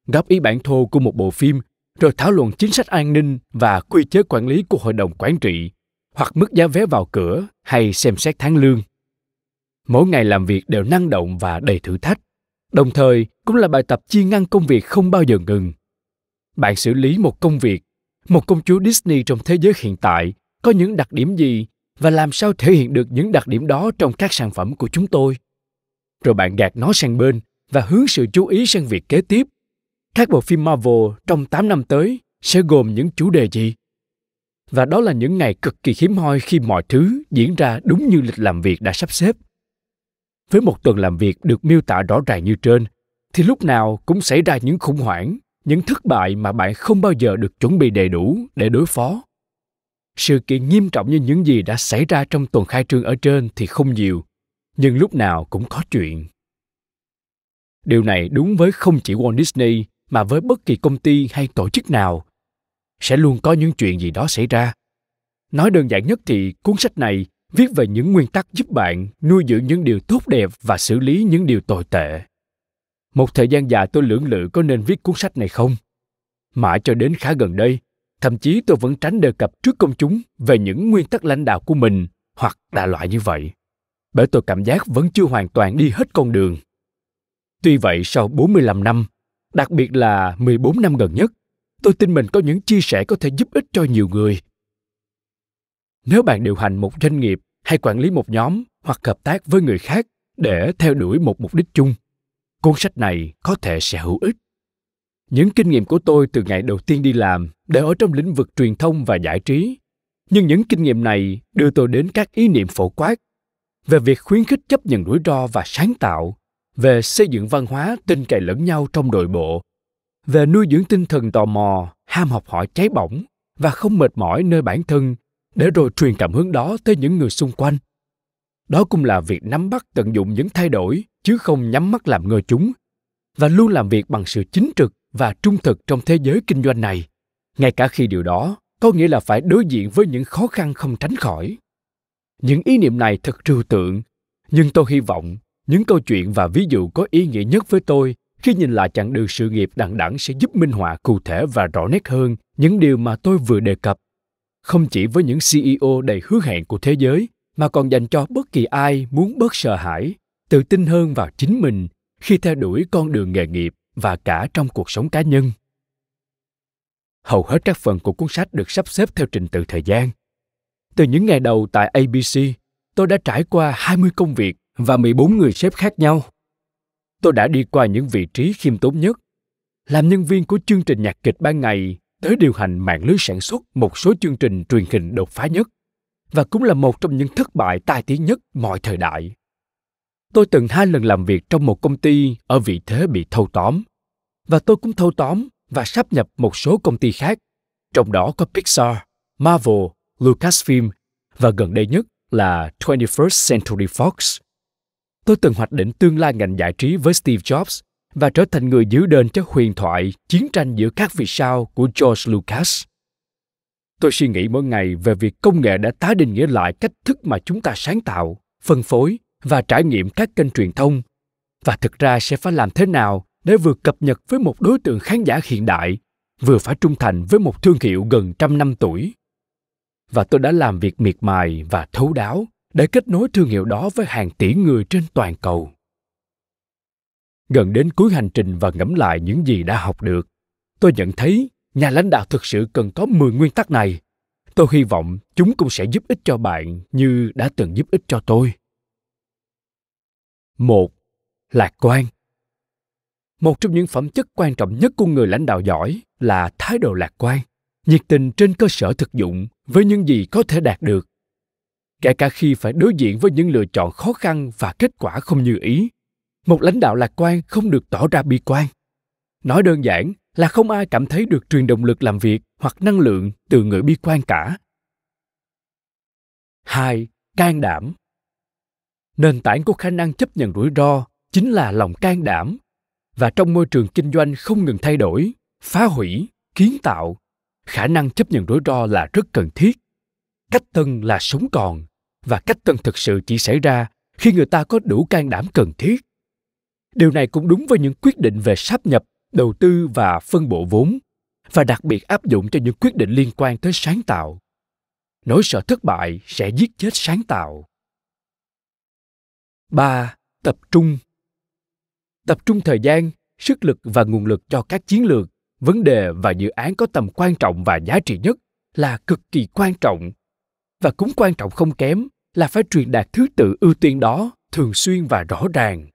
góp ý bản thô của một bộ phim rồi thảo luận chính sách an ninh và quy chế quản lý của hội đồng quản trị hoặc mức giá vé vào cửa hay xem xét tháng lương. Mỗi ngày làm việc đều năng động và đầy thử thách, đồng thời cũng là bài tập chia ngăn công việc không bao giờ ngừng. Bạn xử lý một công việc, một công chúa Disney trong thế giới hiện tại có những đặc điểm gì và làm sao thể hiện được những đặc điểm đó trong các sản phẩm của chúng tôi. Rồi bạn gạt nó sang bên và hướng sự chú ý sang việc kế tiếp. Các bộ phim Marvel trong 8 năm tới sẽ gồm những chủ đề gì? và đó là những ngày cực kỳ hiếm hoi khi mọi thứ diễn ra đúng như lịch làm việc đã sắp xếp với một tuần làm việc được miêu tả rõ ràng như trên thì lúc nào cũng xảy ra những khủng hoảng những thất bại mà bạn không bao giờ được chuẩn bị đầy đủ để đối phó sự kiện nghiêm trọng như những gì đã xảy ra trong tuần khai trương ở trên thì không nhiều nhưng lúc nào cũng có chuyện điều này đúng với không chỉ walt disney mà với bất kỳ công ty hay tổ chức nào sẽ luôn có những chuyện gì đó xảy ra nói đơn giản nhất thì cuốn sách này viết về những nguyên tắc giúp bạn nuôi dưỡng những điều tốt đẹp và xử lý những điều tồi tệ một thời gian dài tôi lưỡng lự có nên viết cuốn sách này không mãi cho đến khá gần đây thậm chí tôi vẫn tránh đề cập trước công chúng về những nguyên tắc lãnh đạo của mình hoặc đa loại như vậy bởi tôi cảm giác vẫn chưa hoàn toàn đi hết con đường. Tuy vậy, sau 45 năm, đặc biệt là 14 năm gần nhất, tôi tin mình có những chia sẻ có thể giúp ích cho nhiều người. Nếu bạn điều hành một doanh nghiệp hay quản lý một nhóm hoặc hợp tác với người khác để theo đuổi một mục đích chung, cuốn sách này có thể sẽ hữu ích. Những kinh nghiệm của tôi từ ngày đầu tiên đi làm đều ở trong lĩnh vực truyền thông và giải trí, nhưng những kinh nghiệm này đưa tôi đến các ý niệm phổ quát về việc khuyến khích chấp nhận rủi ro và sáng tạo, về xây dựng văn hóa tin cậy lẫn nhau trong đội bộ về nuôi dưỡng tinh thần tò mò ham học hỏi cháy bỏng và không mệt mỏi nơi bản thân để rồi truyền cảm hứng đó tới những người xung quanh đó cũng là việc nắm bắt tận dụng những thay đổi chứ không nhắm mắt làm ngơ chúng và luôn làm việc bằng sự chính trực và trung thực trong thế giới kinh doanh này ngay cả khi điều đó có nghĩa là phải đối diện với những khó khăn không tránh khỏi những ý niệm này thật trừu tượng nhưng tôi hy vọng những câu chuyện và ví dụ có ý nghĩa nhất với tôi khi nhìn lại chặng đường sự nghiệp đằng đẵng sẽ giúp minh họa cụ thể và rõ nét hơn những điều mà tôi vừa đề cập không chỉ với những ceo đầy hứa hẹn của thế giới mà còn dành cho bất kỳ ai muốn bớt sợ hãi tự tin hơn vào chính mình khi theo đuổi con đường nghề nghiệp và cả trong cuộc sống cá nhân hầu hết các phần của cuốn sách được sắp xếp theo trình tự thời gian. Từ những ngày đầu tại ABC, tôi đã trải qua 20 công việc và 14 người sếp khác nhau tôi đã đi qua những vị trí khiêm tốn nhất làm nhân viên của chương trình nhạc kịch ban ngày tới điều hành mạng lưới sản xuất một số chương trình truyền hình đột phá nhất và cũng là một trong những thất bại tai tiếng nhất mọi thời đại tôi từng hai lần làm việc trong một công ty ở vị thế bị thâu tóm và tôi cũng thâu tóm và sáp nhập một số công ty khác trong đó có pixar marvel lucasfilm và gần đây nhất là 21st Century Fox tôi từng hoạch định tương lai ngành giải trí với Steve Jobs và trở thành người giữ đền cho huyền thoại chiến tranh giữa các vì sao của George Lucas. Tôi suy nghĩ mỗi ngày về việc công nghệ đã tái định nghĩa lại cách thức mà chúng ta sáng tạo, phân phối và trải nghiệm các kênh truyền thông và thực ra sẽ phải làm thế nào để vừa cập nhật với một đối tượng khán giả hiện đại, vừa phải trung thành với một thương hiệu gần trăm năm tuổi. Và tôi đã làm việc miệt mài và thấu đáo để kết nối thương hiệu đó với hàng tỷ người trên toàn cầu gần đến cuối hành trình và ngẫm lại những gì đã học được tôi nhận thấy nhà lãnh đạo thực sự cần có 10 nguyên tắc này tôi hy vọng chúng cũng sẽ giúp ích cho bạn như đã từng giúp ích cho tôi một lạc quan một trong những phẩm chất quan trọng nhất của người lãnh đạo giỏi là thái độ lạc quan nhiệt tình trên cơ sở thực dụng với những gì có thể đạt được kể cả khi phải đối diện với những lựa chọn khó khăn và kết quả không như ý một lãnh đạo lạc quan không được tỏ ra bi quan nói đơn giản là không ai cảm thấy được truyền động lực làm việc hoặc năng lượng từ người bi quan cả hai can đảm nền tảng của khả năng chấp nhận rủi ro chính là lòng can đảm và trong môi trường kinh doanh không ngừng thay đổi phá hủy kiến tạo khả năng chấp nhận rủi ro là rất cần thiết cách tân là sống còn và cách tân thực sự chỉ xảy ra khi người ta có đủ can đảm cần thiết điều này cũng đúng với những quyết định về sáp nhập đầu tư và phân bổ vốn và đặc biệt áp dụng cho những quyết định liên quan tới sáng tạo nỗi sợ thất bại sẽ giết chết sáng tạo 3. Tập trung Tập trung thời gian, sức lực và nguồn lực cho các chiến lược, vấn đề và dự án có tầm quan trọng và giá trị nhất là cực kỳ quan trọng và cũng quan trọng không kém là phải truyền đạt thứ tự ưu tiên đó thường xuyên và rõ ràng.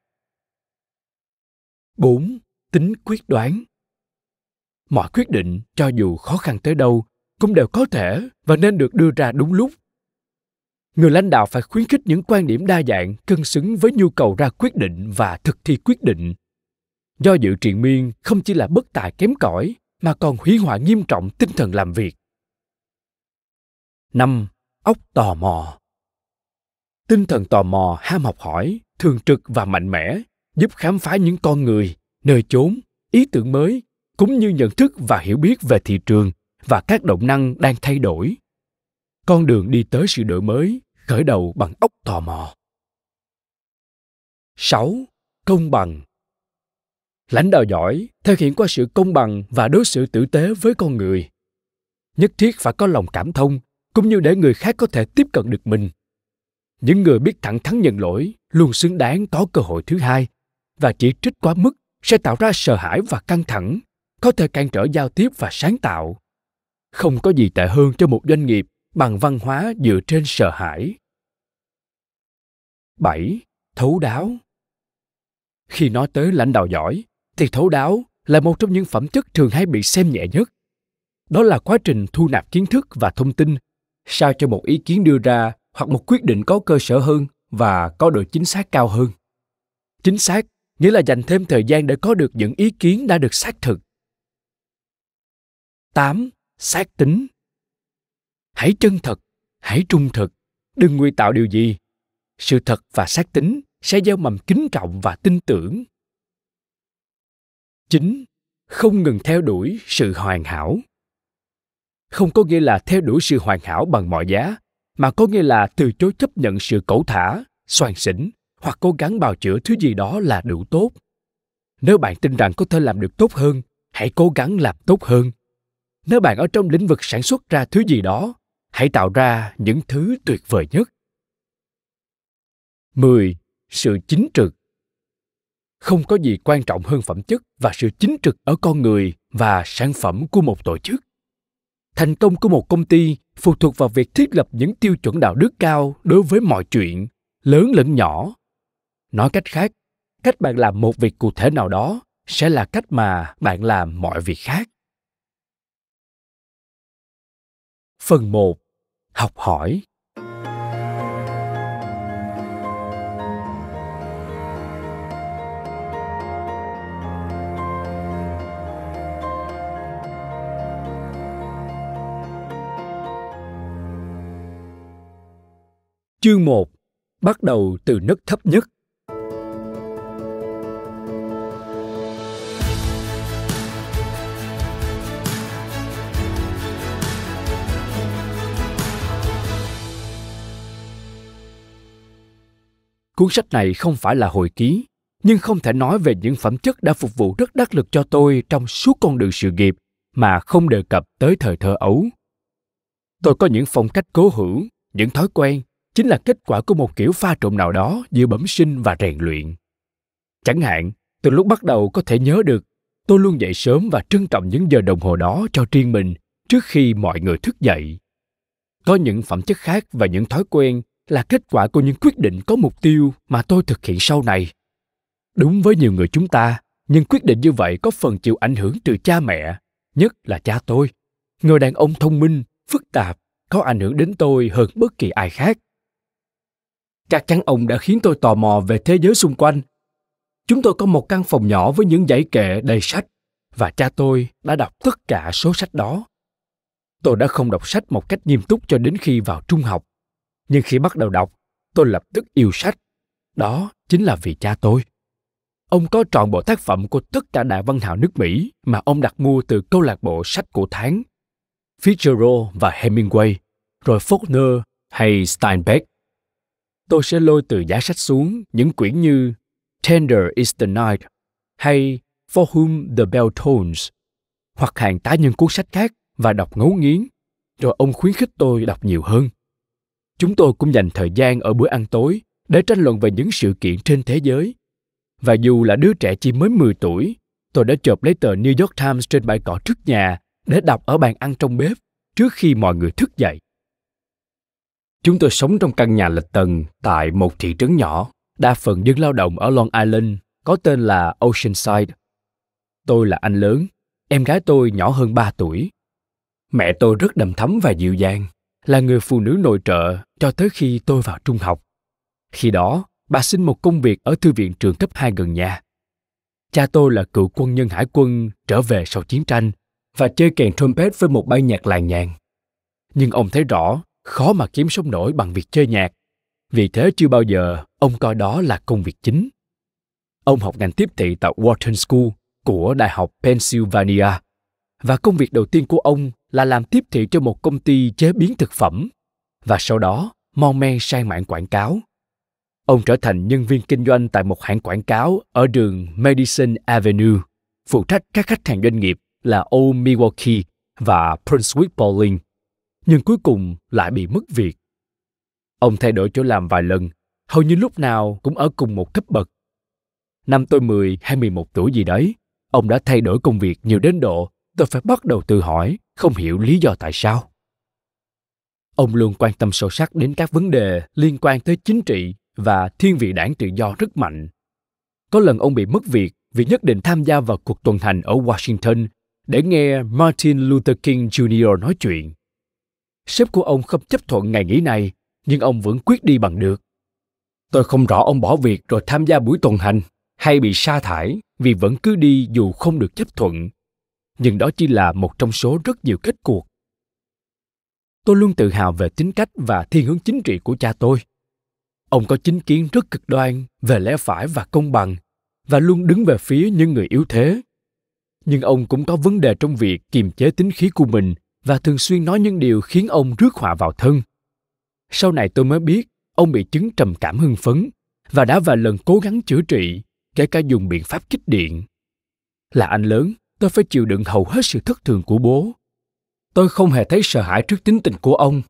4. Tính quyết đoán Mọi quyết định, cho dù khó khăn tới đâu, cũng đều có thể và nên được đưa ra đúng lúc. Người lãnh đạo phải khuyến khích những quan điểm đa dạng cân xứng với nhu cầu ra quyết định và thực thi quyết định. Do dự triền miên không chỉ là bất tài kém cỏi mà còn hủy hoại nghiêm trọng tinh thần làm việc. 5. Ốc tò mò tinh thần tò mò ham học hỏi thường trực và mạnh mẽ giúp khám phá những con người nơi chốn ý tưởng mới cũng như nhận thức và hiểu biết về thị trường và các động năng đang thay đổi con đường đi tới sự đổi mới khởi đầu bằng óc tò mò 6. Công bằng Lãnh đạo giỏi thực hiện qua sự công bằng và đối xử tử tế với con người. Nhất thiết phải có lòng cảm thông, cũng như để người khác có thể tiếp cận được mình những người biết thẳng thắn nhận lỗi luôn xứng đáng có cơ hội thứ hai và chỉ trích quá mức sẽ tạo ra sợ hãi và căng thẳng có thể cản trở giao tiếp và sáng tạo không có gì tệ hơn cho một doanh nghiệp bằng văn hóa dựa trên sợ hãi 7. Thấu đáo Khi nói tới lãnh đạo giỏi, thì thấu đáo là một trong những phẩm chất thường hay bị xem nhẹ nhất. Đó là quá trình thu nạp kiến thức và thông tin, sao cho một ý kiến đưa ra hoặc một quyết định có cơ sở hơn và có độ chính xác cao hơn chính xác nghĩa là dành thêm thời gian để có được những ý kiến đã được xác thực 8. Xác tính Hãy chân thật, hãy trung thực, đừng nguy tạo điều gì. Sự thật và xác tính sẽ gieo mầm kính trọng và tin tưởng. 9. Không ngừng theo đuổi sự hoàn hảo Không có nghĩa là theo đuổi sự hoàn hảo bằng mọi giá, mà có nghĩa là từ chối chấp nhận sự cẩu thả soàn xỉn hoặc cố gắng bào chữa thứ gì đó là đủ tốt nếu bạn tin rằng có thể làm được tốt hơn hãy cố gắng làm tốt hơn nếu bạn ở trong lĩnh vực sản xuất ra thứ gì đó hãy tạo ra những thứ tuyệt vời nhất 10. Sự chính trực Không có gì quan trọng hơn phẩm chất và sự chính trực ở con người và sản phẩm của một tổ chức thành công của một công ty phụ thuộc vào việc thiết lập những tiêu chuẩn đạo đức cao đối với mọi chuyện lớn lẫn nhỏ nói cách khác cách bạn làm một việc cụ thể nào đó sẽ là cách mà bạn làm mọi việc khác phần 1 học hỏi Chương 1 bắt đầu từ nấc thấp nhất. Cuốn sách này không phải là hồi ký, nhưng không thể nói về những phẩm chất đã phục vụ rất đắc lực cho tôi trong suốt con đường sự nghiệp mà không đề cập tới thời thơ ấu. Tôi có những phong cách cố hữu, những thói quen, chính là kết quả của một kiểu pha trộn nào đó giữa bẩm sinh và rèn luyện chẳng hạn từ lúc bắt đầu có thể nhớ được tôi luôn dậy sớm và trân trọng những giờ đồng hồ đó cho riêng mình trước khi mọi người thức dậy có những phẩm chất khác và những thói quen là kết quả của những quyết định có mục tiêu mà tôi thực hiện sau này đúng với nhiều người chúng ta nhưng quyết định như vậy có phần chịu ảnh hưởng từ cha mẹ nhất là cha tôi người đàn ông thông minh phức tạp có ảnh hưởng đến tôi hơn bất kỳ ai khác Chắc chắn ông đã khiến tôi tò mò về thế giới xung quanh. Chúng tôi có một căn phòng nhỏ với những dãy kệ đầy sách và cha tôi đã đọc tất cả số sách đó. Tôi đã không đọc sách một cách nghiêm túc cho đến khi vào trung học. Nhưng khi bắt đầu đọc, tôi lập tức yêu sách. Đó chính là vì cha tôi. Ông có trọn bộ tác phẩm của tất cả đại văn hào nước Mỹ mà ông đặt mua từ câu lạc bộ sách của tháng. Fitzgerald và Hemingway, rồi Faulkner hay Steinbeck tôi sẽ lôi từ giá sách xuống những quyển như Tender is the Night hay For Whom the Bell Tones hoặc hàng tá nhân cuốn sách khác và đọc ngấu nghiến rồi ông khuyến khích tôi đọc nhiều hơn chúng tôi cũng dành thời gian ở bữa ăn tối để tranh luận về những sự kiện trên thế giới và dù là đứa trẻ chỉ mới 10 tuổi tôi đã chộp lấy tờ New York Times trên bãi cỏ trước nhà để đọc ở bàn ăn trong bếp trước khi mọi người thức dậy Chúng tôi sống trong căn nhà lịch tầng tại một thị trấn nhỏ, đa phần dân lao động ở Long Island có tên là Oceanside. Tôi là anh lớn, em gái tôi nhỏ hơn 3 tuổi. Mẹ tôi rất đầm thắm và dịu dàng, là người phụ nữ nội trợ cho tới khi tôi vào trung học. Khi đó, bà xin một công việc ở thư viện trường cấp 2 gần nhà. Cha tôi là cựu quân nhân hải quân trở về sau chiến tranh và chơi kèn trumpet với một ban nhạc làng nhàng. Nhưng ông thấy rõ khó mà kiếm sống nổi bằng việc chơi nhạc vì thế chưa bao giờ ông coi đó là công việc chính ông học ngành tiếp thị tại wharton school của đại học pennsylvania và công việc đầu tiên của ông là làm tiếp thị cho một công ty chế biến thực phẩm và sau đó mon men sang mạng quảng cáo ông trở thành nhân viên kinh doanh tại một hãng quảng cáo ở đường madison avenue phụ trách các khách hàng doanh nghiệp là old milwaukee và Prince bowling nhưng cuối cùng lại bị mất việc. Ông thay đổi chỗ làm vài lần, hầu như lúc nào cũng ở cùng một cấp bậc. Năm tôi 10 hay 11 tuổi gì đấy, ông đã thay đổi công việc nhiều đến độ tôi phải bắt đầu tự hỏi không hiểu lý do tại sao. Ông luôn quan tâm sâu sắc đến các vấn đề liên quan tới chính trị và thiên vị đảng tự do rất mạnh. Có lần ông bị mất việc vì nhất định tham gia vào cuộc tuần hành ở Washington để nghe Martin Luther King Jr. nói chuyện sếp của ông không chấp thuận ngày nghỉ này, nhưng ông vẫn quyết đi bằng được. Tôi không rõ ông bỏ việc rồi tham gia buổi tuần hành hay bị sa thải vì vẫn cứ đi dù không được chấp thuận. Nhưng đó chỉ là một trong số rất nhiều kết cuộc. Tôi luôn tự hào về tính cách và thiên hướng chính trị của cha tôi. Ông có chính kiến rất cực đoan về lẽ phải và công bằng và luôn đứng về phía những người yếu thế. Nhưng ông cũng có vấn đề trong việc kiềm chế tính khí của mình và thường xuyên nói những điều khiến ông rước họa vào thân. Sau này tôi mới biết ông bị chứng trầm cảm hưng phấn và đã vài lần cố gắng chữa trị, kể cả dùng biện pháp kích điện. Là anh lớn, tôi phải chịu đựng hầu hết sự thất thường của bố. Tôi không hề thấy sợ hãi trước tính tình của ông,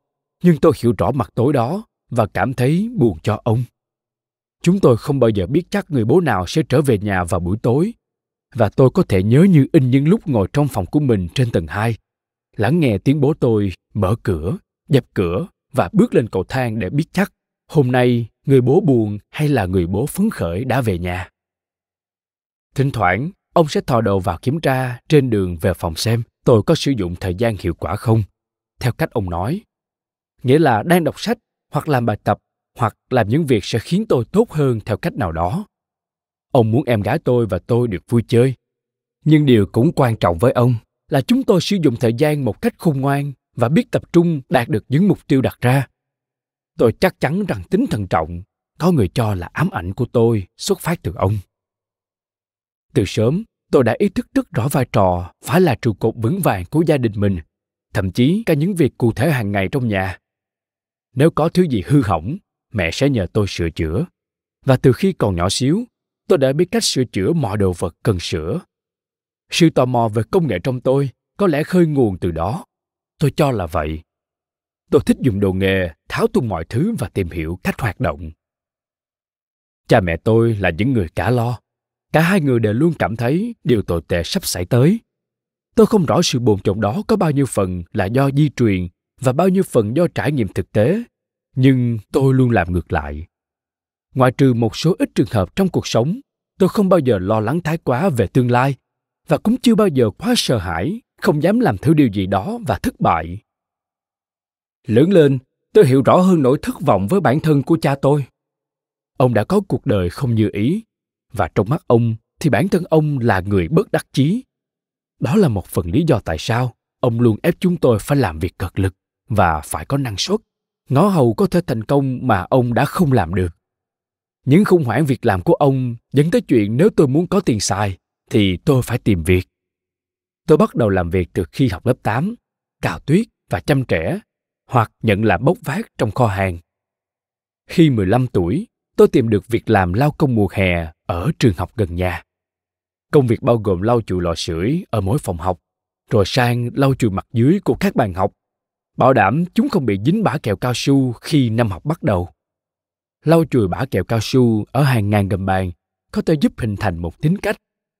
nhưng tôi hiểu rõ mặt tối đó và cảm thấy buồn cho ông. Chúng tôi không bao giờ biết chắc người bố nào sẽ trở về nhà vào buổi tối, và tôi có thể nhớ như in những lúc ngồi trong phòng của mình trên tầng 2 lắng nghe tiếng bố tôi mở cửa dập cửa và bước lên cầu thang để biết chắc hôm nay người bố buồn hay là người bố phấn khởi đã về nhà thỉnh thoảng ông sẽ thò đầu vào kiểm tra trên đường về phòng xem tôi có sử dụng thời gian hiệu quả không theo cách ông nói nghĩa là đang đọc sách hoặc làm bài tập hoặc làm những việc sẽ khiến tôi tốt hơn theo cách nào đó ông muốn em gái tôi và tôi được vui chơi nhưng điều cũng quan trọng với ông là chúng tôi sử dụng thời gian một cách khôn ngoan và biết tập trung đạt được những mục tiêu đặt ra tôi chắc chắn rằng tính thận trọng có người cho là ám ảnh của tôi xuất phát từ ông từ sớm tôi đã ý thức rất rõ vai trò phải là trụ cột vững vàng của gia đình mình thậm chí cả những việc cụ thể hàng ngày trong nhà nếu có thứ gì hư hỏng mẹ sẽ nhờ tôi sửa chữa và từ khi còn nhỏ xíu tôi đã biết cách sửa chữa mọi đồ vật cần sửa sự tò mò về công nghệ trong tôi có lẽ khơi nguồn từ đó tôi cho là vậy tôi thích dùng đồ nghề tháo tung mọi thứ và tìm hiểu cách hoạt động cha mẹ tôi là những người cả lo cả hai người đều luôn cảm thấy điều tồi tệ sắp xảy tới tôi không rõ sự bồn chồn đó có bao nhiêu phần là do di truyền và bao nhiêu phần do trải nghiệm thực tế nhưng tôi luôn làm ngược lại ngoại trừ một số ít trường hợp trong cuộc sống tôi không bao giờ lo lắng thái quá về tương lai và cũng chưa bao giờ quá sợ hãi không dám làm thử điều gì đó và thất bại lớn lên tôi hiểu rõ hơn nỗi thất vọng với bản thân của cha tôi ông đã có cuộc đời không như ý và trong mắt ông thì bản thân ông là người bất đắc chí đó là một phần lý do tại sao ông luôn ép chúng tôi phải làm việc cật lực và phải có năng suất ngó hầu có thể thành công mà ông đã không làm được những khủng hoảng việc làm của ông dẫn tới chuyện nếu tôi muốn có tiền xài thì tôi phải tìm việc. Tôi bắt đầu làm việc từ khi học lớp 8, cào tuyết và chăm trẻ, hoặc nhận làm bốc vác trong kho hàng. Khi 15 tuổi, tôi tìm được việc làm lao công mùa hè ở trường học gần nhà. Công việc bao gồm lau chùi lò sưởi ở mỗi phòng học, rồi sang lau chùi mặt dưới của các bàn học, bảo đảm chúng không bị dính bã kẹo cao su khi năm học bắt đầu. Lau chùi bã kẹo cao su ở hàng ngàn gầm bàn có thể giúp hình thành một tính cách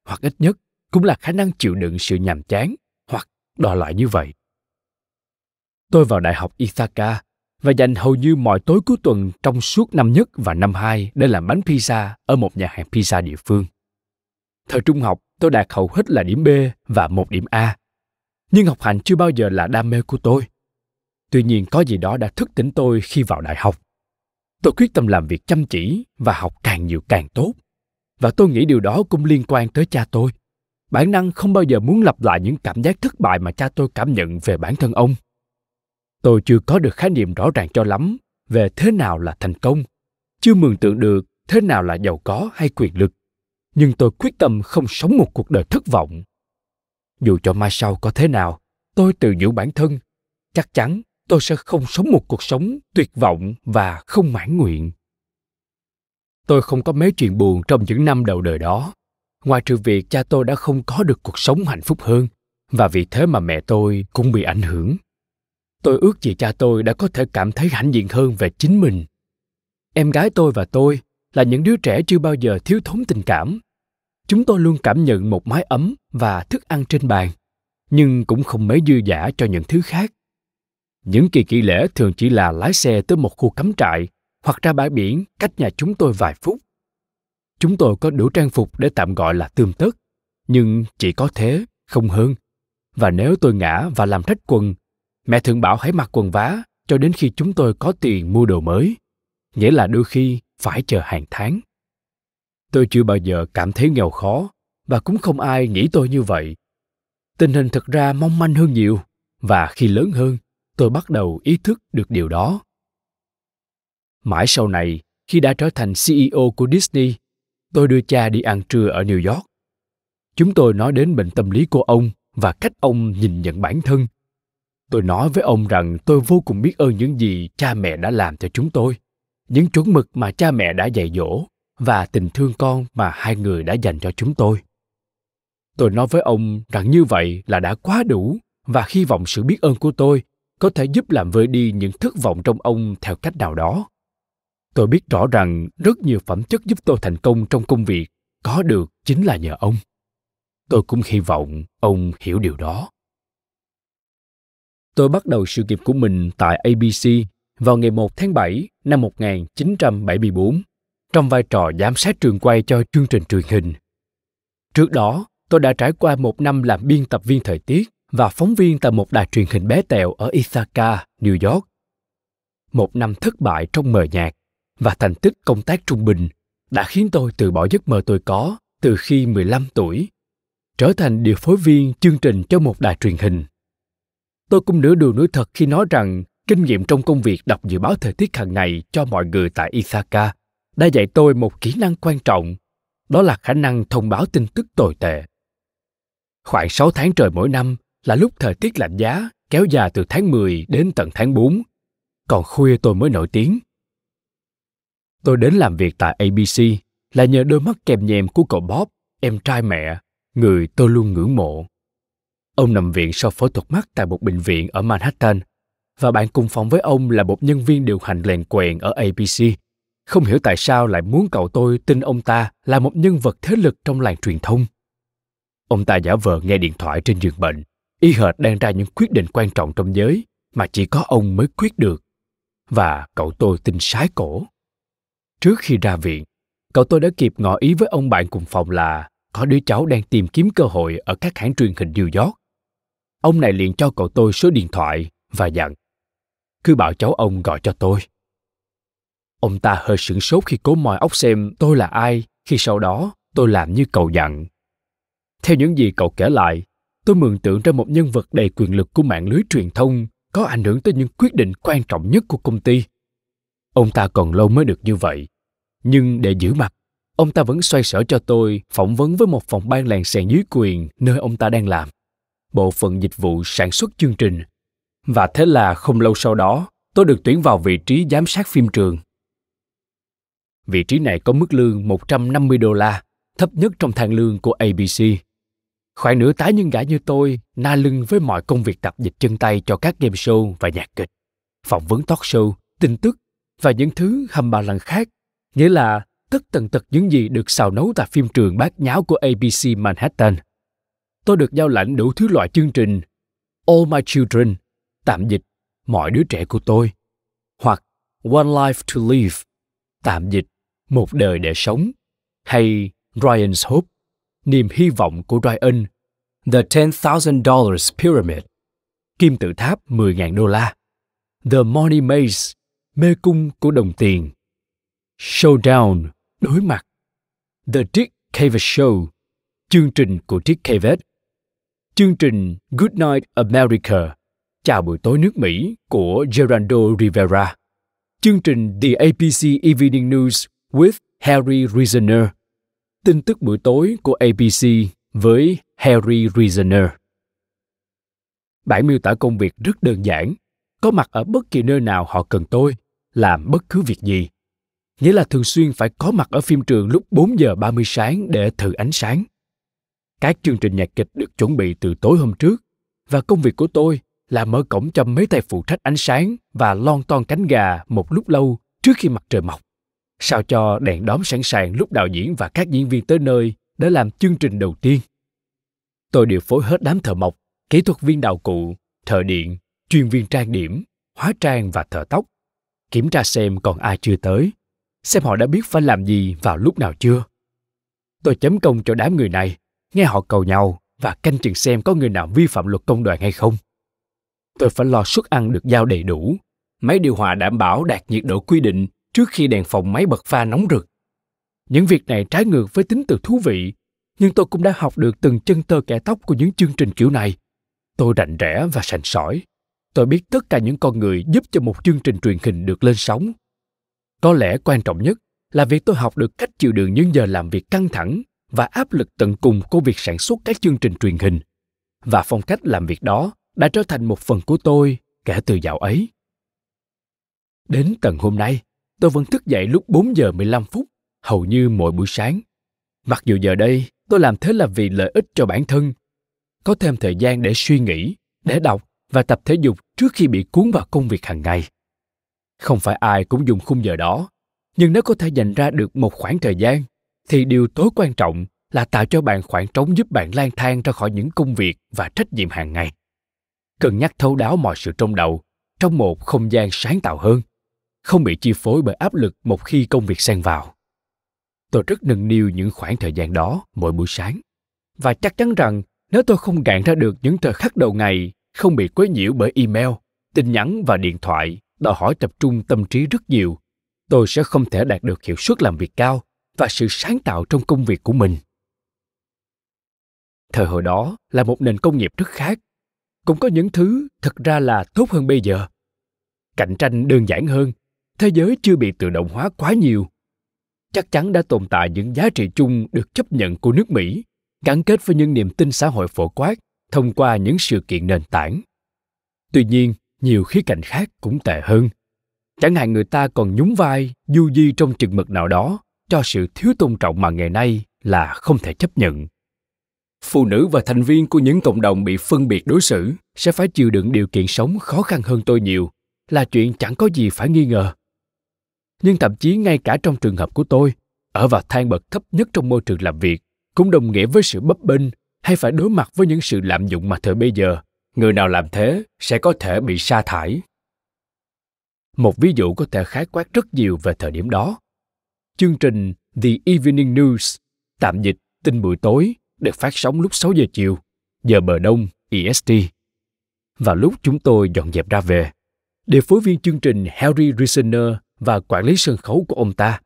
hoặc ít nhất cũng là khả năng chịu đựng sự nhàm chán hoặc đòi lại như vậy. Tôi vào Đại học Ithaca và dành hầu như mọi tối cuối tuần trong suốt năm nhất và năm hai để làm bánh pizza ở một nhà hàng pizza địa phương. Thời trung học, tôi đạt hầu hết là điểm B và một điểm A. Nhưng học hành chưa bao giờ là đam mê của tôi. Tuy nhiên có gì đó đã thức tỉnh tôi khi vào đại học. Tôi quyết tâm làm việc chăm chỉ và học càng nhiều càng tốt và tôi nghĩ điều đó cũng liên quan tới cha tôi bản năng không bao giờ muốn lặp lại những cảm giác thất bại mà cha tôi cảm nhận về bản thân ông tôi chưa có được khái niệm rõ ràng cho lắm về thế nào là thành công chưa mường tượng được thế nào là giàu có hay quyền lực nhưng tôi quyết tâm không sống một cuộc đời thất vọng dù cho mai sau có thế nào tôi tự giữ bản thân chắc chắn tôi sẽ không sống một cuộc sống tuyệt vọng và không mãn nguyện tôi không có mấy chuyện buồn trong những năm đầu đời đó ngoài trừ việc cha tôi đã không có được cuộc sống hạnh phúc hơn và vì thế mà mẹ tôi cũng bị ảnh hưởng tôi ước gì cha tôi đã có thể cảm thấy hãnh diện hơn về chính mình em gái tôi và tôi là những đứa trẻ chưa bao giờ thiếu thốn tình cảm chúng tôi luôn cảm nhận một mái ấm và thức ăn trên bàn nhưng cũng không mấy dư giả cho những thứ khác những kỳ nghỉ lễ thường chỉ là lái xe tới một khu cắm trại hoặc ra bãi biển cách nhà chúng tôi vài phút. Chúng tôi có đủ trang phục để tạm gọi là tươm tất, nhưng chỉ có thế, không hơn. Và nếu tôi ngã và làm rách quần, mẹ thường bảo hãy mặc quần vá cho đến khi chúng tôi có tiền mua đồ mới. Nghĩa là đôi khi phải chờ hàng tháng. Tôi chưa bao giờ cảm thấy nghèo khó và cũng không ai nghĩ tôi như vậy. Tình hình thật ra mong manh hơn nhiều và khi lớn hơn, tôi bắt đầu ý thức được điều đó Mãi sau này, khi đã trở thành CEO của Disney, tôi đưa cha đi ăn trưa ở New York. Chúng tôi nói đến bệnh tâm lý của ông và cách ông nhìn nhận bản thân. Tôi nói với ông rằng tôi vô cùng biết ơn những gì cha mẹ đã làm cho chúng tôi, những chuẩn mực mà cha mẹ đã dạy dỗ và tình thương con mà hai người đã dành cho chúng tôi. Tôi nói với ông rằng như vậy là đã quá đủ và hy vọng sự biết ơn của tôi có thể giúp làm vơi đi những thất vọng trong ông theo cách nào đó tôi biết rõ rằng rất nhiều phẩm chất giúp tôi thành công trong công việc có được chính là nhờ ông tôi cũng hy vọng ông hiểu điều đó tôi bắt đầu sự nghiệp của mình tại ABC vào ngày 1 tháng 7 năm 1974 trong vai trò giám sát trường quay cho chương trình truyền hình. Trước đó, tôi đã trải qua một năm làm biên tập viên thời tiết và phóng viên tại một đài truyền hình bé tèo ở Ithaca, New York. Một năm thất bại trong mờ nhạc và thành tích công tác trung bình đã khiến tôi từ bỏ giấc mơ tôi có từ khi 15 tuổi, trở thành điều phối viên chương trình cho một đài truyền hình. Tôi cũng nửa đường nói thật khi nói rằng kinh nghiệm trong công việc đọc dự báo thời tiết hàng ngày cho mọi người tại Isaka đã dạy tôi một kỹ năng quan trọng, đó là khả năng thông báo tin tức tồi tệ. Khoảng 6 tháng trời mỗi năm là lúc thời tiết lạnh giá kéo dài từ tháng 10 đến tận tháng 4, còn khuya tôi mới nổi tiếng. Tôi đến làm việc tại ABC là nhờ đôi mắt kèm nhèm của cậu Bob, em trai mẹ, người tôi luôn ngưỡng mộ. Ông nằm viện sau phẫu thuật mắt tại một bệnh viện ở Manhattan và bạn cùng phòng với ông là một nhân viên điều hành lèn quèn ở ABC. Không hiểu tại sao lại muốn cậu tôi tin ông ta là một nhân vật thế lực trong làng truyền thông. Ông ta giả vờ nghe điện thoại trên giường bệnh, y hệt đang ra những quyết định quan trọng trong giới mà chỉ có ông mới quyết được. Và cậu tôi tin sái cổ. Trước khi ra viện, cậu tôi đã kịp ngỏ ý với ông bạn cùng phòng là có đứa cháu đang tìm kiếm cơ hội ở các hãng truyền hình New York. Ông này liền cho cậu tôi số điện thoại và dặn cứ bảo cháu ông gọi cho tôi. Ông ta hơi sửng sốt khi cố mòi óc xem tôi là ai khi sau đó tôi làm như cậu dặn. Theo những gì cậu kể lại, tôi mường tượng ra một nhân vật đầy quyền lực của mạng lưới truyền thông có ảnh hưởng tới những quyết định quan trọng nhất của công ty – ông ta còn lâu mới được như vậy nhưng để giữ mặt ông ta vẫn xoay sở cho tôi phỏng vấn với một phòng ban làng sèn dưới quyền nơi ông ta đang làm bộ phận dịch vụ sản xuất chương trình và thế là không lâu sau đó tôi được tuyển vào vị trí giám sát phim trường. Vị trí này có mức lương 150 đô la, thấp nhất trong thang lương của ABC. Khoảng nửa tá nhân gã như tôi na lưng với mọi công việc tập dịch chân tay cho các game show và nhạc kịch, phỏng vấn talk show, tin tức và những thứ hầm bà lần khác, nghĩa là tất tần tật những gì được xào nấu tại phim trường bát nháo của ABC Manhattan. Tôi được giao lãnh đủ thứ loại chương trình All My Children, tạm dịch Mọi đứa trẻ của tôi, hoặc One Life to Live, tạm dịch Một đời để sống, hay Ryan's Hope, niềm hy vọng của Ryan, The $10,000 Pyramid, kim tự tháp 10.000 đô la, The Money Maze, mê cung của đồng tiền showdown đối mặt the dick cavett show chương trình của dick cavett chương trình good night america chào buổi tối nước mỹ của gerardo rivera chương trình the apc evening news with harry reasoner tin tức buổi tối của ABC với harry reasoner bản miêu tả công việc rất đơn giản có mặt ở bất kỳ nơi nào họ cần tôi làm bất cứ việc gì. Nghĩa là thường xuyên phải có mặt ở phim trường lúc 4 giờ 30 sáng để thử ánh sáng. Các chương trình nhạc kịch được chuẩn bị từ tối hôm trước và công việc của tôi là mở cổng cho mấy tay phụ trách ánh sáng và lon ton cánh gà một lúc lâu trước khi mặt trời mọc. Sao cho đèn đóm sẵn sàng lúc đạo diễn và các diễn viên tới nơi để làm chương trình đầu tiên. Tôi điều phối hết đám thợ mộc, kỹ thuật viên đào cụ, thợ điện, chuyên viên trang điểm, hóa trang và thợ tóc kiểm tra xem còn ai chưa tới, xem họ đã biết phải làm gì vào lúc nào chưa. Tôi chấm công cho đám người này, nghe họ cầu nhau và canh chừng xem có người nào vi phạm luật công đoàn hay không. Tôi phải lo suất ăn được giao đầy đủ, máy điều hòa đảm bảo đạt nhiệt độ quy định trước khi đèn phòng máy bật pha nóng rực. Những việc này trái ngược với tính từ thú vị, nhưng tôi cũng đã học được từng chân tơ kẻ tóc của những chương trình kiểu này. Tôi rành rẽ và sành sỏi, tôi biết tất cả những con người giúp cho một chương trình truyền hình được lên sóng có lẽ quan trọng nhất là việc tôi học được cách chịu đựng những giờ làm việc căng thẳng và áp lực tận cùng của việc sản xuất các chương trình truyền hình và phong cách làm việc đó đã trở thành một phần của tôi kể từ dạo ấy. Đến tận hôm nay, tôi vẫn thức dậy lúc 4 giờ 15 phút, hầu như mỗi buổi sáng. Mặc dù giờ đây tôi làm thế là vì lợi ích cho bản thân, có thêm thời gian để suy nghĩ, để đọc và tập thể dục trước khi bị cuốn vào công việc hàng ngày. Không phải ai cũng dùng khung giờ đó, nhưng nếu có thể dành ra được một khoảng thời gian thì điều tối quan trọng là tạo cho bạn khoảng trống giúp bạn lang thang ra khỏi những công việc và trách nhiệm hàng ngày. Cần nhắc thấu đáo mọi sự trong đầu trong một không gian sáng tạo hơn, không bị chi phối bởi áp lực một khi công việc xen vào. Tôi rất nâng niu những khoảng thời gian đó mỗi buổi sáng và chắc chắn rằng nếu tôi không gạn ra được những thời khắc đầu ngày không bị quấy nhiễu bởi email, tin nhắn và điện thoại đòi hỏi tập trung tâm trí rất nhiều. Tôi sẽ không thể đạt được hiệu suất làm việc cao và sự sáng tạo trong công việc của mình. Thời hồi đó là một nền công nghiệp rất khác. Cũng có những thứ thật ra là tốt hơn bây giờ. Cạnh tranh đơn giản hơn, thế giới chưa bị tự động hóa quá nhiều. Chắc chắn đã tồn tại những giá trị chung được chấp nhận của nước Mỹ, gắn kết với những niềm tin xã hội phổ quát thông qua những sự kiện nền tảng tuy nhiên nhiều khía cạnh khác cũng tệ hơn chẳng hạn người ta còn nhún vai du di trong trường mực nào đó cho sự thiếu tôn trọng mà ngày nay là không thể chấp nhận phụ nữ và thành viên của những cộng đồng bị phân biệt đối xử sẽ phải chịu đựng điều kiện sống khó khăn hơn tôi nhiều là chuyện chẳng có gì phải nghi ngờ nhưng thậm chí ngay cả trong trường hợp của tôi ở vào thang bậc thấp nhất trong môi trường làm việc cũng đồng nghĩa với sự bấp bênh hay phải đối mặt với những sự lạm dụng mà thời bây giờ người nào làm thế sẽ có thể bị sa thải một ví dụ có thể khái quát rất nhiều về thời điểm đó chương trình The Evening News tạm dịch tin buổi tối được phát sóng lúc 6 giờ chiều giờ bờ đông EST Và lúc chúng tôi dọn dẹp ra về điều phối viên chương trình Harry Reasoner và quản lý sân khấu của ông ta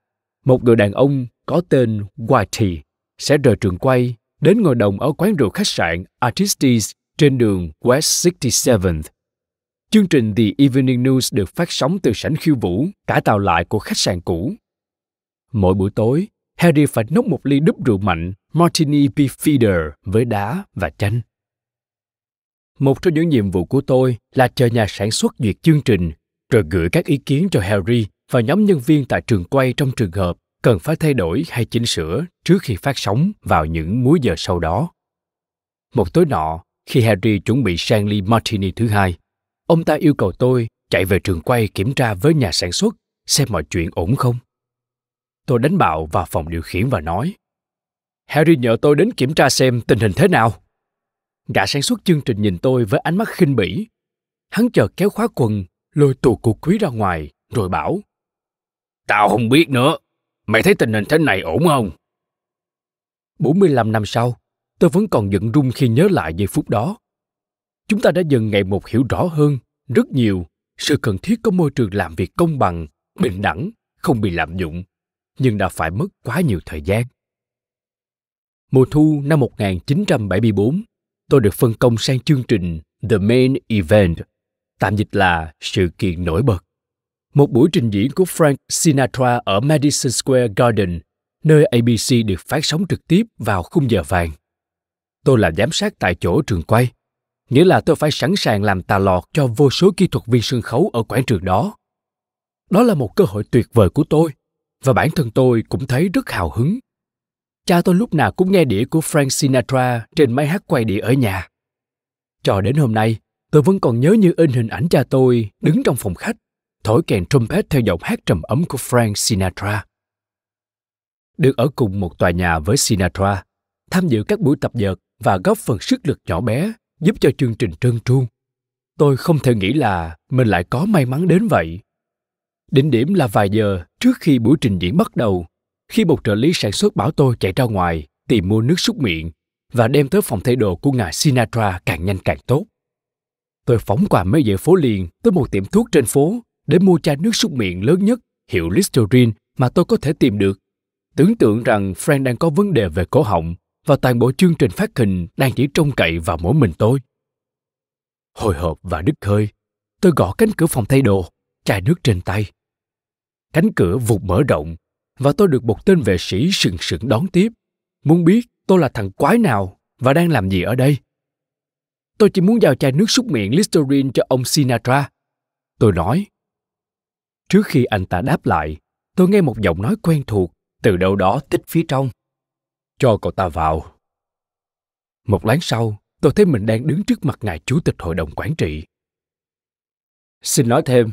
một người đàn ông có tên Whitey sẽ rời trường quay đến ngồi đồng ở quán rượu khách sạn Artistes trên đường West 67th. Chương trình The Evening News được phát sóng từ sảnh khiêu vũ, cải tạo lại của khách sạn cũ. Mỗi buổi tối, Harry phải nốc một ly đúp rượu mạnh Martini Beefeater với đá và chanh. Một trong những nhiệm vụ của tôi là chờ nhà sản xuất duyệt chương trình, rồi gửi các ý kiến cho Harry và nhóm nhân viên tại trường quay trong trường hợp cần phải thay đổi hay chỉnh sửa trước khi phát sóng vào những múi giờ sau đó. Một tối nọ, khi Harry chuẩn bị sang ly martini thứ hai, ông ta yêu cầu tôi chạy về trường quay kiểm tra với nhà sản xuất xem mọi chuyện ổn không. Tôi đánh bạo vào phòng điều khiển và nói Harry nhờ tôi đến kiểm tra xem tình hình thế nào. Gã sản xuất chương trình nhìn tôi với ánh mắt khinh bỉ. Hắn chợt kéo khóa quần, lôi tù cục quý ra ngoài, rồi bảo Tao không biết nữa, Mày thấy tình hình thế này ổn không? 45 năm sau, tôi vẫn còn giận run khi nhớ lại giây phút đó. Chúng ta đã dần ngày một hiểu rõ hơn, rất nhiều, sự cần thiết có môi trường làm việc công bằng, bình đẳng, không bị lạm dụng, nhưng đã phải mất quá nhiều thời gian. Mùa thu năm 1974, tôi được phân công sang chương trình The Main Event, tạm dịch là sự kiện nổi bật một buổi trình diễn của Frank Sinatra ở Madison Square Garden, nơi ABC được phát sóng trực tiếp vào khung giờ vàng. Tôi là giám sát tại chỗ trường quay, nghĩa là tôi phải sẵn sàng làm tà lọt cho vô số kỹ thuật viên sân khấu ở quảng trường đó. Đó là một cơ hội tuyệt vời của tôi, và bản thân tôi cũng thấy rất hào hứng. Cha tôi lúc nào cũng nghe đĩa của Frank Sinatra trên máy hát quay đĩa ở nhà. Cho đến hôm nay, tôi vẫn còn nhớ như in hình ảnh cha tôi đứng trong phòng khách thổi kèn trumpet theo giọng hát trầm ấm của Frank Sinatra. Được ở cùng một tòa nhà với Sinatra, tham dự các buổi tập dượt và góp phần sức lực nhỏ bé giúp cho chương trình trơn tru. Tôi không thể nghĩ là mình lại có may mắn đến vậy. Đỉnh điểm là vài giờ trước khi buổi trình diễn bắt đầu, khi một trợ lý sản xuất bảo tôi chạy ra ngoài tìm mua nước súc miệng và đem tới phòng thay đồ của ngài Sinatra càng nhanh càng tốt. Tôi phóng qua mấy dãy phố liền tới một tiệm thuốc trên phố để mua chai nước súc miệng lớn nhất hiệu Listerine mà tôi có thể tìm được. Tưởng tượng rằng Frank đang có vấn đề về cổ họng và toàn bộ chương trình phát hình đang chỉ trông cậy vào mỗi mình tôi. Hồi hộp và đứt hơi, tôi gõ cánh cửa phòng thay đồ, chai nước trên tay. Cánh cửa vụt mở rộng và tôi được một tên vệ sĩ sừng sững đón tiếp, muốn biết tôi là thằng quái nào và đang làm gì ở đây. Tôi chỉ muốn giao chai nước súc miệng Listerine cho ông Sinatra. Tôi nói, Trước khi anh ta đáp lại, tôi nghe một giọng nói quen thuộc từ đâu đó tích phía trong. Cho cậu ta vào. Một lát sau, tôi thấy mình đang đứng trước mặt ngài chủ tịch hội đồng quản trị. Xin nói thêm,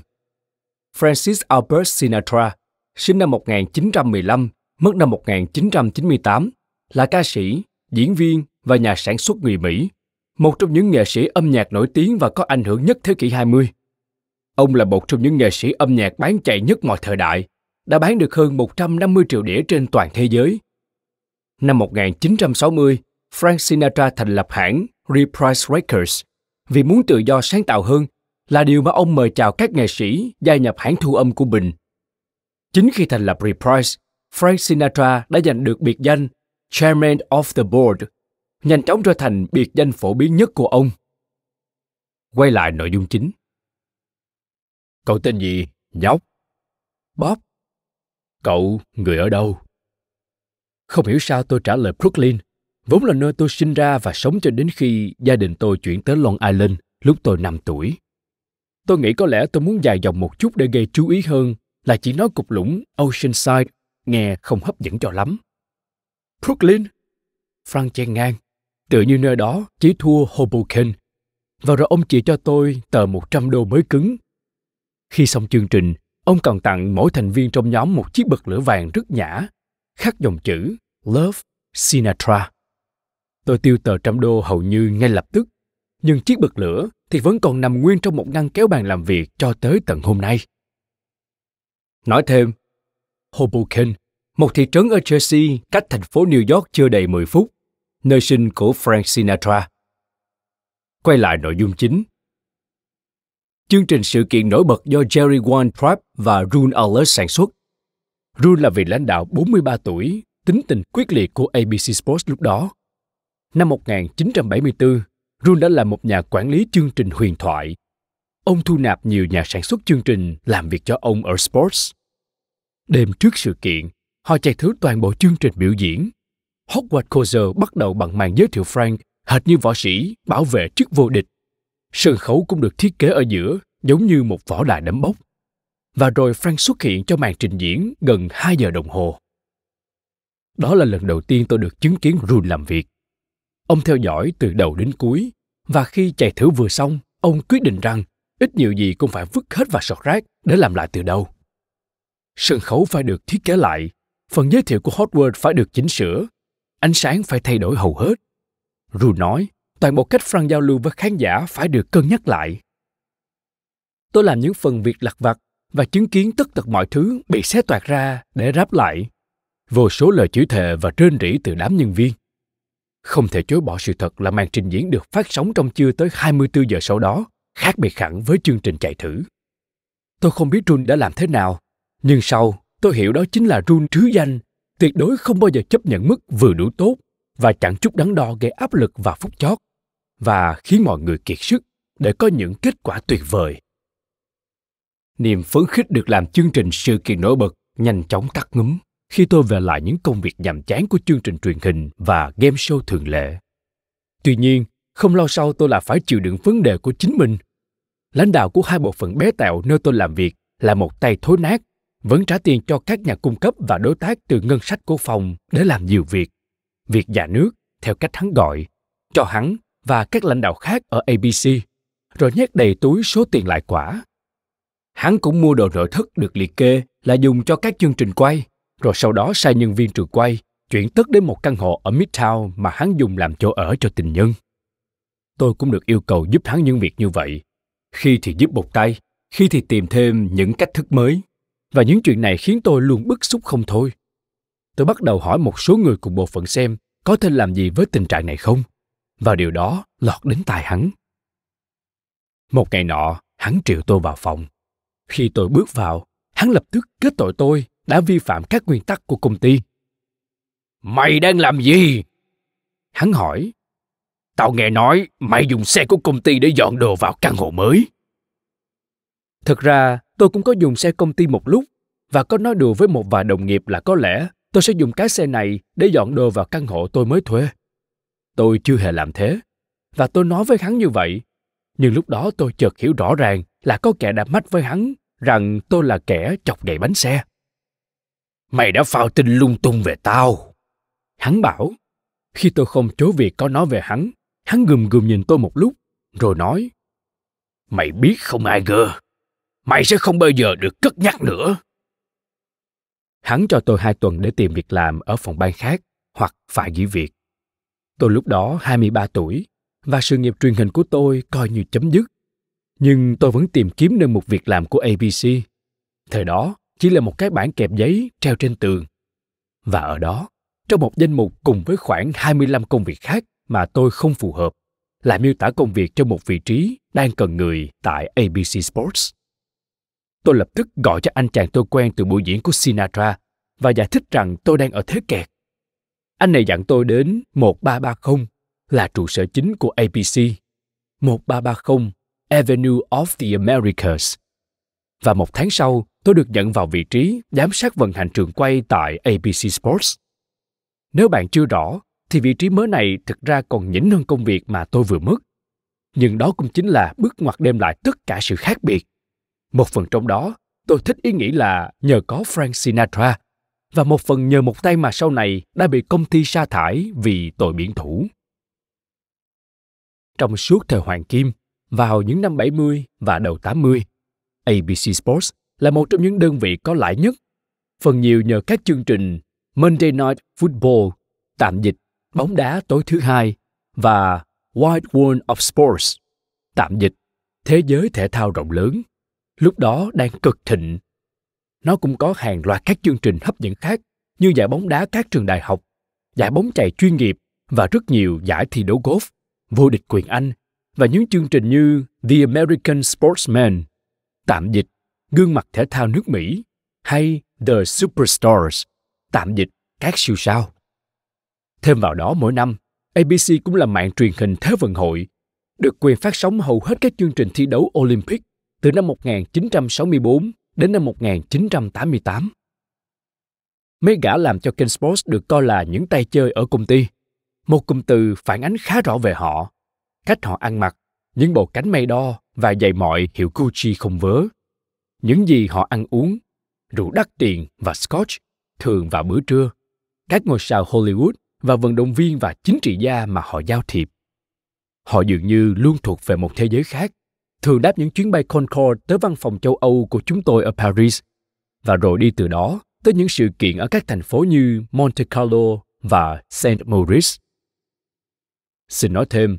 Francis Albert Sinatra, sinh năm 1915, mất năm 1998, là ca sĩ, diễn viên và nhà sản xuất người Mỹ, một trong những nghệ sĩ âm nhạc nổi tiếng và có ảnh hưởng nhất thế kỷ 20. Ông là một trong những nghệ sĩ âm nhạc bán chạy nhất mọi thời đại, đã bán được hơn 150 triệu đĩa trên toàn thế giới. Năm 1960, Frank Sinatra thành lập hãng Reprise Records vì muốn tự do sáng tạo hơn là điều mà ông mời chào các nghệ sĩ gia nhập hãng thu âm của mình. Chính khi thành lập Reprise, Frank Sinatra đã giành được biệt danh Chairman of the Board, nhanh chóng trở thành biệt danh phổ biến nhất của ông. Quay lại nội dung chính. Cậu tên gì? Nhóc. Bob. Cậu, người ở đâu? Không hiểu sao tôi trả lời Brooklyn, vốn là nơi tôi sinh ra và sống cho đến khi gia đình tôi chuyển tới Long Island lúc tôi 5 tuổi. Tôi nghĩ có lẽ tôi muốn dài dòng một chút để gây chú ý hơn là chỉ nói cục lũng Oceanside nghe không hấp dẫn cho lắm. Brooklyn? Frank chen ngang, tự như nơi đó chỉ thua Hoboken. Và rồi ông chỉ cho tôi tờ 100 đô mới cứng khi xong chương trình, ông còn tặng mỗi thành viên trong nhóm một chiếc bật lửa vàng rất nhã, khắc dòng chữ Love Sinatra. Tôi tiêu tờ trăm đô hầu như ngay lập tức, nhưng chiếc bật lửa thì vẫn còn nằm nguyên trong một ngăn kéo bàn làm việc cho tới tận hôm nay. Nói thêm, Hoboken, một thị trấn ở Jersey cách thành phố New York chưa đầy 10 phút, nơi sinh của Frank Sinatra. Quay lại nội dung chính – chương trình sự kiện nổi bật do Jerry One Trapp và Rune Alert sản xuất. Rune là vị lãnh đạo 43 tuổi, tính tình quyết liệt của ABC Sports lúc đó. Năm 1974, Rune đã là một nhà quản lý chương trình huyền thoại. Ông thu nạp nhiều nhà sản xuất chương trình làm việc cho ông ở Sports. Đêm trước sự kiện, họ chạy thử toàn bộ chương trình biểu diễn. Howard Kozer bắt đầu bằng màn giới thiệu Frank hệt như võ sĩ bảo vệ trước vô địch Sân khấu cũng được thiết kế ở giữa, giống như một võ đài đấm bốc. Và rồi Frank xuất hiện cho màn trình diễn gần 2 giờ đồng hồ. Đó là lần đầu tiên tôi được chứng kiến Rune làm việc. Ông theo dõi từ đầu đến cuối, và khi chạy thử vừa xong, ông quyết định rằng ít nhiều gì cũng phải vứt hết và sọt rác để làm lại từ đầu. Sân khấu phải được thiết kế lại, phần giới thiệu của Hotword phải được chỉnh sửa, ánh sáng phải thay đổi hầu hết. Rune nói, toàn bộ cách Frank giao lưu với khán giả phải được cân nhắc lại. Tôi làm những phần việc lặt vặt và chứng kiến tất tật mọi thứ bị xé toạc ra để ráp lại. Vô số lời chửi thề và rên rỉ từ đám nhân viên. Không thể chối bỏ sự thật là màn trình diễn được phát sóng trong chưa tới 24 giờ sau đó, khác biệt hẳn với chương trình chạy thử. Tôi không biết Jun đã làm thế nào, nhưng sau tôi hiểu đó chính là Jun trứ danh, tuyệt đối không bao giờ chấp nhận mức vừa đủ tốt và chẳng chút đắn đo gây áp lực và phút chót và khiến mọi người kiệt sức để có những kết quả tuyệt vời. Niềm phấn khích được làm chương trình sự kiện nổi bật nhanh chóng tắt ngấm khi tôi về lại những công việc nhàm chán của chương trình truyền hình và game show thường lệ. Tuy nhiên, không lâu sau tôi lại phải chịu đựng vấn đề của chính mình. Lãnh đạo của hai bộ phận bé tẹo nơi tôi làm việc là một tay thối nát, vẫn trả tiền cho các nhà cung cấp và đối tác từ ngân sách của phòng để làm nhiều việc. Việc nhà nước, theo cách hắn gọi, cho hắn và các lãnh đạo khác ở ABC, rồi nhét đầy túi số tiền lại quả. Hắn cũng mua đồ nội thất được liệt kê là dùng cho các chương trình quay, rồi sau đó sai nhân viên trường quay chuyển tất đến một căn hộ ở Midtown mà hắn dùng làm chỗ ở cho tình nhân. Tôi cũng được yêu cầu giúp hắn những việc như vậy. Khi thì giúp một tay, khi thì tìm thêm những cách thức mới. Và những chuyện này khiến tôi luôn bức xúc không thôi. Tôi bắt đầu hỏi một số người cùng bộ phận xem có thể làm gì với tình trạng này không và điều đó lọt đến tai hắn. Một ngày nọ, hắn triệu tôi vào phòng. Khi tôi bước vào, hắn lập tức kết tội tôi đã vi phạm các nguyên tắc của công ty. Mày đang làm gì? Hắn hỏi. Tao nghe nói mày dùng xe của công ty để dọn đồ vào căn hộ mới. Thật ra, tôi cũng có dùng xe công ty một lúc và có nói đùa với một vài đồng nghiệp là có lẽ tôi sẽ dùng cái xe này để dọn đồ vào căn hộ tôi mới thuê. Tôi chưa hề làm thế. Và tôi nói với hắn như vậy. Nhưng lúc đó tôi chợt hiểu rõ ràng là có kẻ đã mách với hắn rằng tôi là kẻ chọc gậy bánh xe. Mày đã phao tin lung tung về tao. Hắn bảo, khi tôi không chối việc có nói về hắn, hắn gùm gùm nhìn tôi một lúc, rồi nói, Mày biết không ai ngờ, mày sẽ không bao giờ được cất nhắc nữa. Hắn cho tôi hai tuần để tìm việc làm ở phòng ban khác hoặc phải nghỉ việc. Tôi lúc đó 23 tuổi và sự nghiệp truyền hình của tôi coi như chấm dứt. Nhưng tôi vẫn tìm kiếm nên một việc làm của ABC. Thời đó, chỉ là một cái bản kẹp giấy treo trên tường. Và ở đó, trong một danh mục cùng với khoảng 25 công việc khác mà tôi không phù hợp, là miêu tả công việc cho một vị trí đang cần người tại ABC Sports. Tôi lập tức gọi cho anh chàng tôi quen từ buổi diễn của Sinatra và giải thích rằng tôi đang ở thế kẹt anh này dặn tôi đến 1330 là trụ sở chính của ABC. 1330 Avenue of the Americas. Và một tháng sau, tôi được nhận vào vị trí giám sát vận hành trường quay tại ABC Sports. Nếu bạn chưa rõ, thì vị trí mới này thực ra còn nhỉnh hơn công việc mà tôi vừa mất. Nhưng đó cũng chính là bước ngoặt đem lại tất cả sự khác biệt. Một phần trong đó, tôi thích ý nghĩ là nhờ có Frank Sinatra và một phần nhờ một tay mà sau này đã bị công ty sa thải vì tội biển thủ. Trong suốt thời Hoàng Kim, vào những năm 70 và đầu 80, ABC Sports là một trong những đơn vị có lãi nhất, phần nhiều nhờ các chương trình Monday Night Football, tạm dịch bóng đá tối thứ hai và Wide World of Sports, tạm dịch thế giới thể thao rộng lớn, lúc đó đang cực thịnh nó cũng có hàng loạt các chương trình hấp dẫn khác như giải bóng đá các trường đại học, giải bóng chày chuyên nghiệp và rất nhiều giải thi đấu golf, vô địch quyền Anh và những chương trình như The American Sportsman, tạm dịch, gương mặt thể thao nước Mỹ hay The Superstars, tạm dịch, các siêu sao. Thêm vào đó mỗi năm, ABC cũng là mạng truyền hình Thế vận hội, được quyền phát sóng hầu hết các chương trình thi đấu Olympic từ năm 1964 đến năm 1988. Mấy gã làm cho kênh Sports được coi là những tay chơi ở công ty. Một cụm từ phản ánh khá rõ về họ. Cách họ ăn mặc, những bộ cánh may đo và giày mọi hiệu Gucci không vớ. Những gì họ ăn uống, rượu đắt tiền và scotch, thường vào bữa trưa. Các ngôi sao Hollywood và vận động viên và chính trị gia mà họ giao thiệp. Họ dường như luôn thuộc về một thế giới khác, thường đáp những chuyến bay Concorde tới văn phòng châu Âu của chúng tôi ở Paris và rồi đi từ đó tới những sự kiện ở các thành phố như Monte Carlo và Saint Moritz. Xin nói thêm,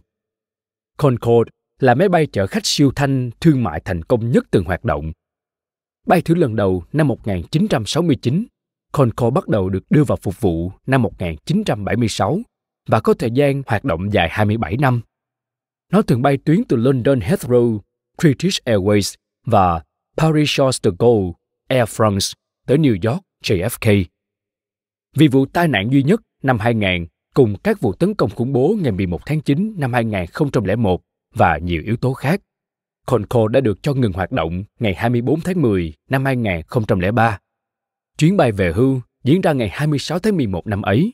Concorde là máy bay chở khách siêu thanh thương mại thành công nhất từng hoạt động. Bay thử lần đầu năm 1969, Concorde bắt đầu được đưa vào phục vụ năm 1976 và có thời gian hoạt động dài 27 năm. Nó thường bay tuyến từ London Heathrow British Airways và Paris Charles de Gaulle Air France tới New York JFK. Vì vụ tai nạn duy nhất năm 2000 cùng các vụ tấn công khủng bố ngày 11 tháng 9 năm 2001 và nhiều yếu tố khác, Concord đã được cho ngừng hoạt động ngày 24 tháng 10 năm 2003. Chuyến bay về hưu diễn ra ngày 26 tháng 11 năm ấy.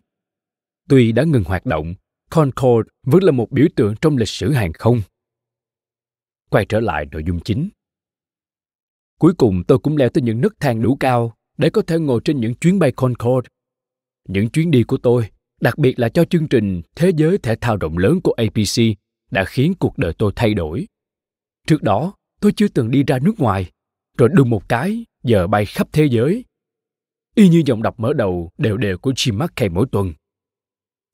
Tuy đã ngừng hoạt động, Concord vẫn là một biểu tượng trong lịch sử hàng không quay trở lại nội dung chính cuối cùng tôi cũng leo tới những nấc thang đủ cao để có thể ngồi trên những chuyến bay concorde những chuyến đi của tôi đặc biệt là cho chương trình thế giới thể thao rộng lớn của apc đã khiến cuộc đời tôi thay đổi trước đó tôi chưa từng đi ra nước ngoài rồi đùng một cái giờ bay khắp thế giới y như giọng đọc mở đầu đều đều của Jim McKay mỗi tuần.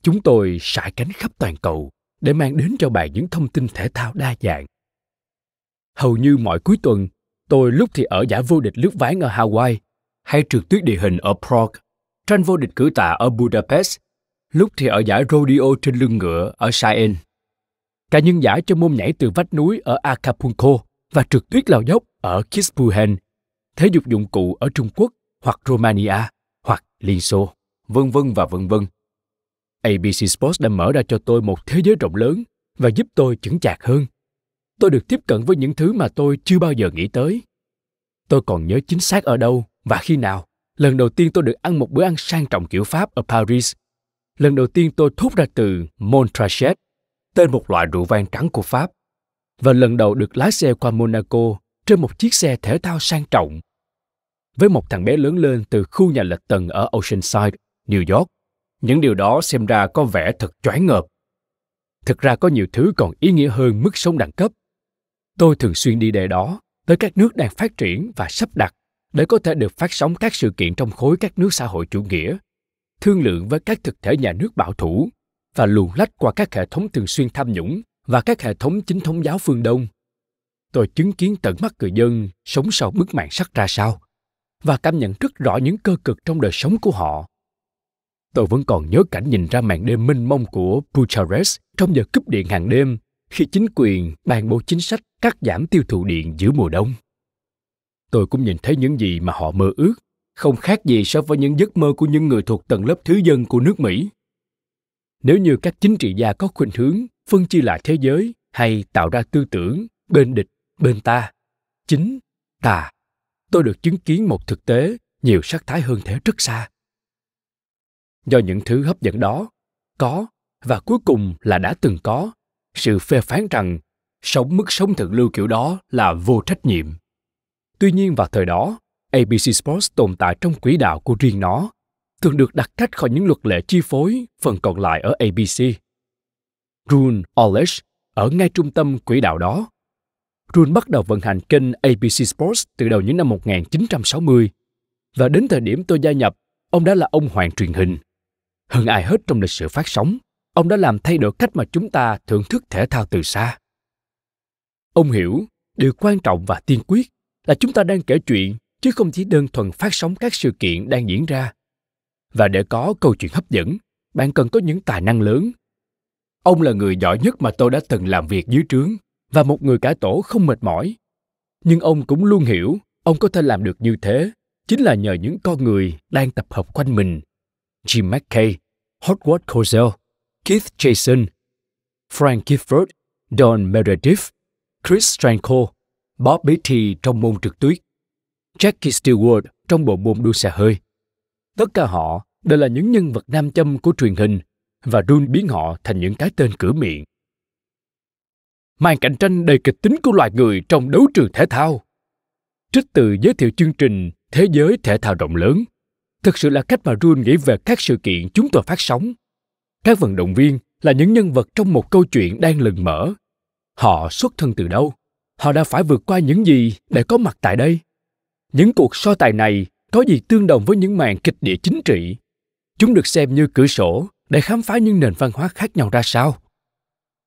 Chúng tôi sải cánh khắp toàn cầu để mang đến cho bạn những thông tin thể thao đa dạng, hầu như mọi cuối tuần, tôi lúc thì ở giải vô địch lướt ván ở Hawaii, hay trượt tuyết địa hình ở Prague, tranh vô địch cử tạ ở Budapest, lúc thì ở giải rodeo trên lưng ngựa ở Cheyenne. Cả những giải cho môn nhảy từ vách núi ở Acapulco và trượt tuyết leo dốc ở Kispuhen, thể dục dụng cụ ở Trung Quốc hoặc Romania hoặc Liên Xô, vân vân và vân vân. ABC Sports đã mở ra cho tôi một thế giới rộng lớn và giúp tôi chững chạc hơn tôi được tiếp cận với những thứ mà tôi chưa bao giờ nghĩ tới tôi còn nhớ chính xác ở đâu và khi nào lần đầu tiên tôi được ăn một bữa ăn sang trọng kiểu pháp ở paris lần đầu tiên tôi thốt ra từ montrachet tên một loại rượu vang trắng của pháp và lần đầu được lái xe qua monaco trên một chiếc xe thể thao sang trọng với một thằng bé lớn lên từ khu nhà lệch tầng ở oceanside new york những điều đó xem ra có vẻ thật choáng ngợp thực ra có nhiều thứ còn ý nghĩa hơn mức sống đẳng cấp Tôi thường xuyên đi đề đó, tới các nước đang phát triển và sắp đặt để có thể được phát sóng các sự kiện trong khối các nước xã hội chủ nghĩa, thương lượng với các thực thể nhà nước bảo thủ và luồn lách qua các hệ thống thường xuyên tham nhũng và các hệ thống chính thống giáo phương Đông. Tôi chứng kiến tận mắt người dân sống sau bức màn sắt ra sao và cảm nhận rất rõ những cơ cực trong đời sống của họ. Tôi vẫn còn nhớ cảnh nhìn ra màn đêm mênh mông của Bucharest trong giờ cúp điện hàng đêm khi chính quyền ban bố chính sách cắt giảm tiêu thụ điện giữa mùa đông. Tôi cũng nhìn thấy những gì mà họ mơ ước, không khác gì so với những giấc mơ của những người thuộc tầng lớp thứ dân của nước Mỹ. Nếu như các chính trị gia có khuynh hướng phân chia lại thế giới hay tạo ra tư tưởng bên địch, bên ta, chính, tà, tôi được chứng kiến một thực tế nhiều sắc thái hơn thế rất xa. Do những thứ hấp dẫn đó, có và cuối cùng là đã từng có sự phê phán rằng sống mức sống thượng lưu kiểu đó là vô trách nhiệm. Tuy nhiên vào thời đó, ABC Sports tồn tại trong quỹ đạo của riêng nó, thường được đặt cách khỏi những luật lệ chi phối phần còn lại ở ABC. Rune Olesh ở ngay trung tâm quỹ đạo đó. Rune bắt đầu vận hành kênh ABC Sports từ đầu những năm 1960 và đến thời điểm tôi gia nhập, ông đã là ông hoàng truyền hình. Hơn ai hết trong lịch sử phát sóng, ông đã làm thay đổi cách mà chúng ta thưởng thức thể thao từ xa ông hiểu điều quan trọng và tiên quyết là chúng ta đang kể chuyện chứ không chỉ đơn thuần phát sóng các sự kiện đang diễn ra và để có câu chuyện hấp dẫn bạn cần có những tài năng lớn ông là người giỏi nhất mà tôi đã từng làm việc dưới trướng và một người cả tổ không mệt mỏi nhưng ông cũng luôn hiểu ông có thể làm được như thế chính là nhờ những con người đang tập hợp quanh mình jim mckay Hotwood cosell Keith Jason, Frank Gifford, Don Meredith, Chris Stranko, Bob Beatty trong môn trượt tuyết, Jackie Stewart trong bộ môn đua xe hơi. Tất cả họ đều là những nhân vật nam châm của truyền hình và Rune biến họ thành những cái tên cửa miệng. Màn cạnh tranh đầy kịch tính của loài người trong đấu trường thể thao. Trích từ giới thiệu chương trình Thế giới thể thao rộng lớn. Thực sự là cách mà Rune nghĩ về các sự kiện chúng tôi phát sóng các vận động viên là những nhân vật trong một câu chuyện đang lừng mở họ xuất thân từ đâu họ đã phải vượt qua những gì để có mặt tại đây những cuộc so tài này có gì tương đồng với những màn kịch địa chính trị chúng được xem như cửa sổ để khám phá những nền văn hóa khác nhau ra sao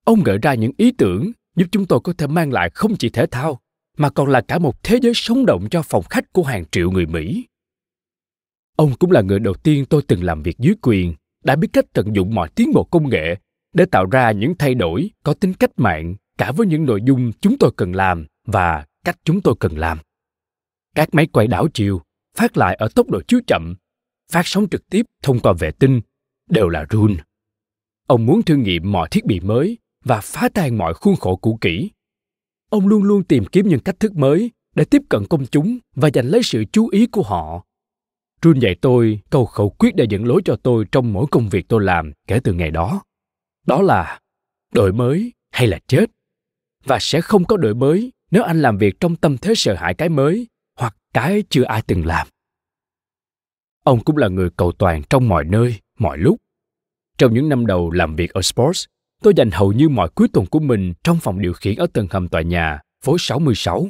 ông gợi ra những ý tưởng giúp chúng tôi có thể mang lại không chỉ thể thao mà còn là cả một thế giới sống động cho phòng khách của hàng triệu người mỹ ông cũng là người đầu tiên tôi từng làm việc dưới quyền đã biết cách tận dụng mọi tiến bộ công nghệ để tạo ra những thay đổi có tính cách mạng cả với những nội dung chúng tôi cần làm và cách chúng tôi cần làm. Các máy quay đảo chiều, phát lại ở tốc độ chiếu chậm, phát sóng trực tiếp thông qua vệ tinh đều là Rune. Ông muốn thử nghiệm mọi thiết bị mới và phá tan mọi khuôn khổ cũ kỹ. Ông luôn luôn tìm kiếm những cách thức mới để tiếp cận công chúng và giành lấy sự chú ý của họ Jun dạy tôi câu khẩu quyết để dẫn lối cho tôi trong mỗi công việc tôi làm kể từ ngày đó. Đó là đổi mới hay là chết. Và sẽ không có đổi mới nếu anh làm việc trong tâm thế sợ hãi cái mới hoặc cái chưa ai từng làm. Ông cũng là người cầu toàn trong mọi nơi, mọi lúc. Trong những năm đầu làm việc ở Sports, tôi dành hầu như mọi cuối tuần của mình trong phòng điều khiển ở tầng hầm tòa nhà, phố 66.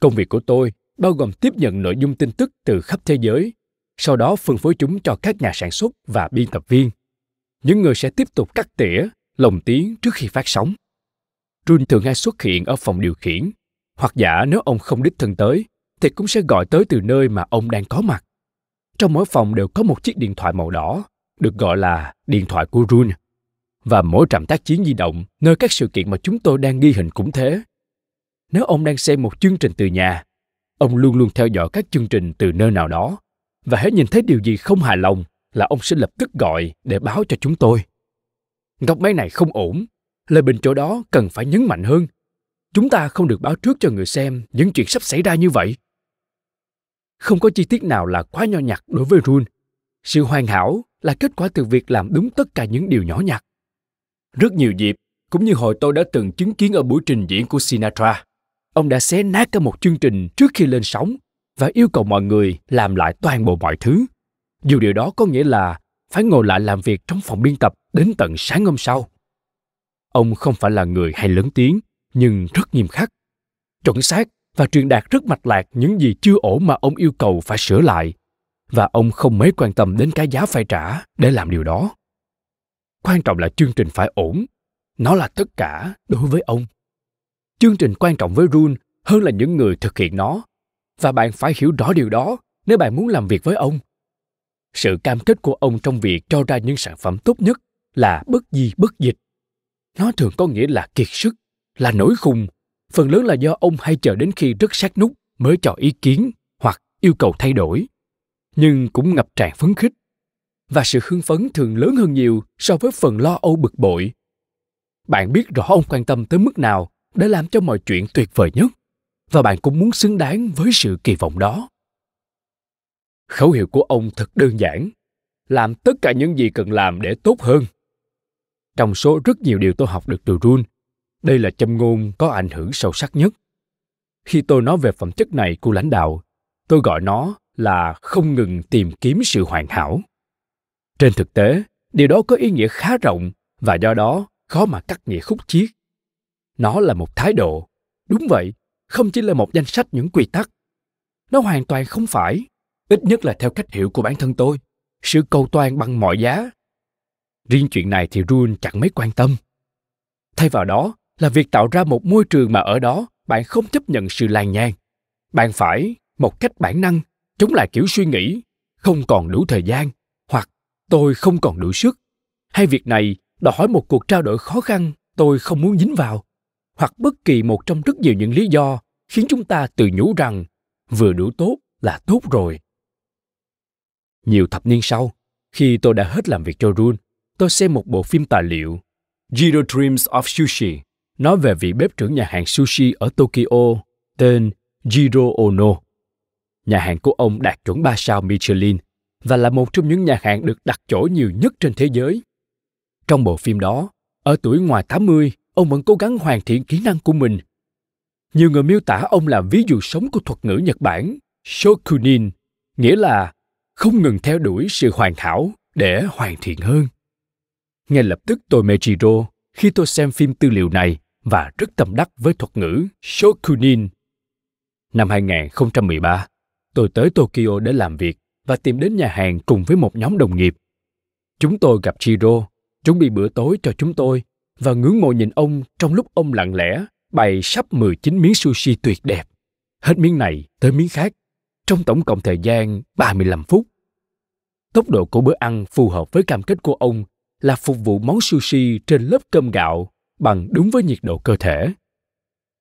Công việc của tôi bao gồm tiếp nhận nội dung tin tức từ khắp thế giới, sau đó phân phối chúng cho các nhà sản xuất và biên tập viên. Những người sẽ tiếp tục cắt tỉa, lồng tiếng trước khi phát sóng. Jun thường hay xuất hiện ở phòng điều khiển, hoặc giả nếu ông không đích thân tới, thì cũng sẽ gọi tới từ nơi mà ông đang có mặt. Trong mỗi phòng đều có một chiếc điện thoại màu đỏ, được gọi là điện thoại của Jun. Và mỗi trạm tác chiến di động, nơi các sự kiện mà chúng tôi đang ghi hình cũng thế. Nếu ông đang xem một chương trình từ nhà, ông luôn luôn theo dõi các chương trình từ nơi nào đó và hãy nhìn thấy điều gì không hài lòng là ông sẽ lập tức gọi để báo cho chúng tôi góc máy này không ổn lời bình chỗ đó cần phải nhấn mạnh hơn chúng ta không được báo trước cho người xem những chuyện sắp xảy ra như vậy không có chi tiết nào là quá nho nhặt đối với run sự hoàn hảo là kết quả từ việc làm đúng tất cả những điều nhỏ nhặt rất nhiều dịp cũng như hồi tôi đã từng chứng kiến ở buổi trình diễn của sinatra ông đã xé nát cả một chương trình trước khi lên sóng và yêu cầu mọi người làm lại toàn bộ mọi thứ. Dù điều đó có nghĩa là phải ngồi lại làm việc trong phòng biên tập đến tận sáng hôm sau. Ông không phải là người hay lớn tiếng, nhưng rất nghiêm khắc, chuẩn xác và truyền đạt rất mạch lạc những gì chưa ổn mà ông yêu cầu phải sửa lại và ông không mấy quan tâm đến cái giá phải trả để làm điều đó quan trọng là chương trình phải ổn nó là tất cả đối với ông chương trình quan trọng với Rune hơn là những người thực hiện nó. Và bạn phải hiểu rõ điều đó nếu bạn muốn làm việc với ông. Sự cam kết của ông trong việc cho ra những sản phẩm tốt nhất là bất di bất dịch. Nó thường có nghĩa là kiệt sức, là nỗi khùng. Phần lớn là do ông hay chờ đến khi rất sát nút mới cho ý kiến hoặc yêu cầu thay đổi. Nhưng cũng ngập tràn phấn khích. Và sự hưng phấn thường lớn hơn nhiều so với phần lo âu bực bội. Bạn biết rõ ông quan tâm tới mức nào để làm cho mọi chuyện tuyệt vời nhất và bạn cũng muốn xứng đáng với sự kỳ vọng đó khẩu hiệu của ông thật đơn giản làm tất cả những gì cần làm để tốt hơn trong số rất nhiều điều tôi học được từ Run, đây là châm ngôn có ảnh hưởng sâu sắc nhất. Khi tôi nói về phẩm chất này của lãnh đạo, tôi gọi nó là không ngừng tìm kiếm sự hoàn hảo. Trên thực tế, điều đó có ý nghĩa khá rộng và do đó khó mà cắt nghĩa khúc chiết nó là một thái độ đúng vậy không chỉ là một danh sách những quy tắc nó hoàn toàn không phải ít nhất là theo cách hiểu của bản thân tôi sự cầu toàn bằng mọi giá riêng chuyện này thì run chẳng mấy quan tâm thay vào đó là việc tạo ra một môi trường mà ở đó bạn không chấp nhận sự làng nhàn bạn phải một cách bản năng chống lại kiểu suy nghĩ không còn đủ thời gian hoặc tôi không còn đủ sức hay việc này đòi hỏi một cuộc trao đổi khó khăn tôi không muốn dính vào hoặc bất kỳ một trong rất nhiều những lý do khiến chúng ta tự nhủ rằng vừa đủ tốt là tốt rồi. Nhiều thập niên sau, khi tôi đã hết làm việc cho Run, tôi xem một bộ phim tài liệu Jiro Dreams of Sushi nói về vị bếp trưởng nhà hàng sushi ở Tokyo tên Jiro Ono. Nhà hàng của ông đạt chuẩn 3 sao Michelin và là một trong những nhà hàng được đặt chỗ nhiều nhất trên thế giới. Trong bộ phim đó, ở tuổi ngoài 80, ông vẫn cố gắng hoàn thiện kỹ năng của mình. Nhiều người miêu tả ông là ví dụ sống của thuật ngữ Nhật Bản, shokunin, nghĩa là không ngừng theo đuổi sự hoàn hảo để hoàn thiện hơn. Ngay lập tức tôi mê Chiro khi tôi xem phim tư liệu này và rất tâm đắc với thuật ngữ shokunin. Năm 2013, tôi tới Tokyo để làm việc và tìm đến nhà hàng cùng với một nhóm đồng nghiệp. Chúng tôi gặp Chiro, chuẩn bị bữa tối cho chúng tôi và ngưỡng mộ nhìn ông trong lúc ông lặng lẽ bày sắp 19 miếng sushi tuyệt đẹp, hết miếng này tới miếng khác, trong tổng cộng thời gian 35 phút. Tốc độ của bữa ăn phù hợp với cam kết của ông là phục vụ món sushi trên lớp cơm gạo bằng đúng với nhiệt độ cơ thể.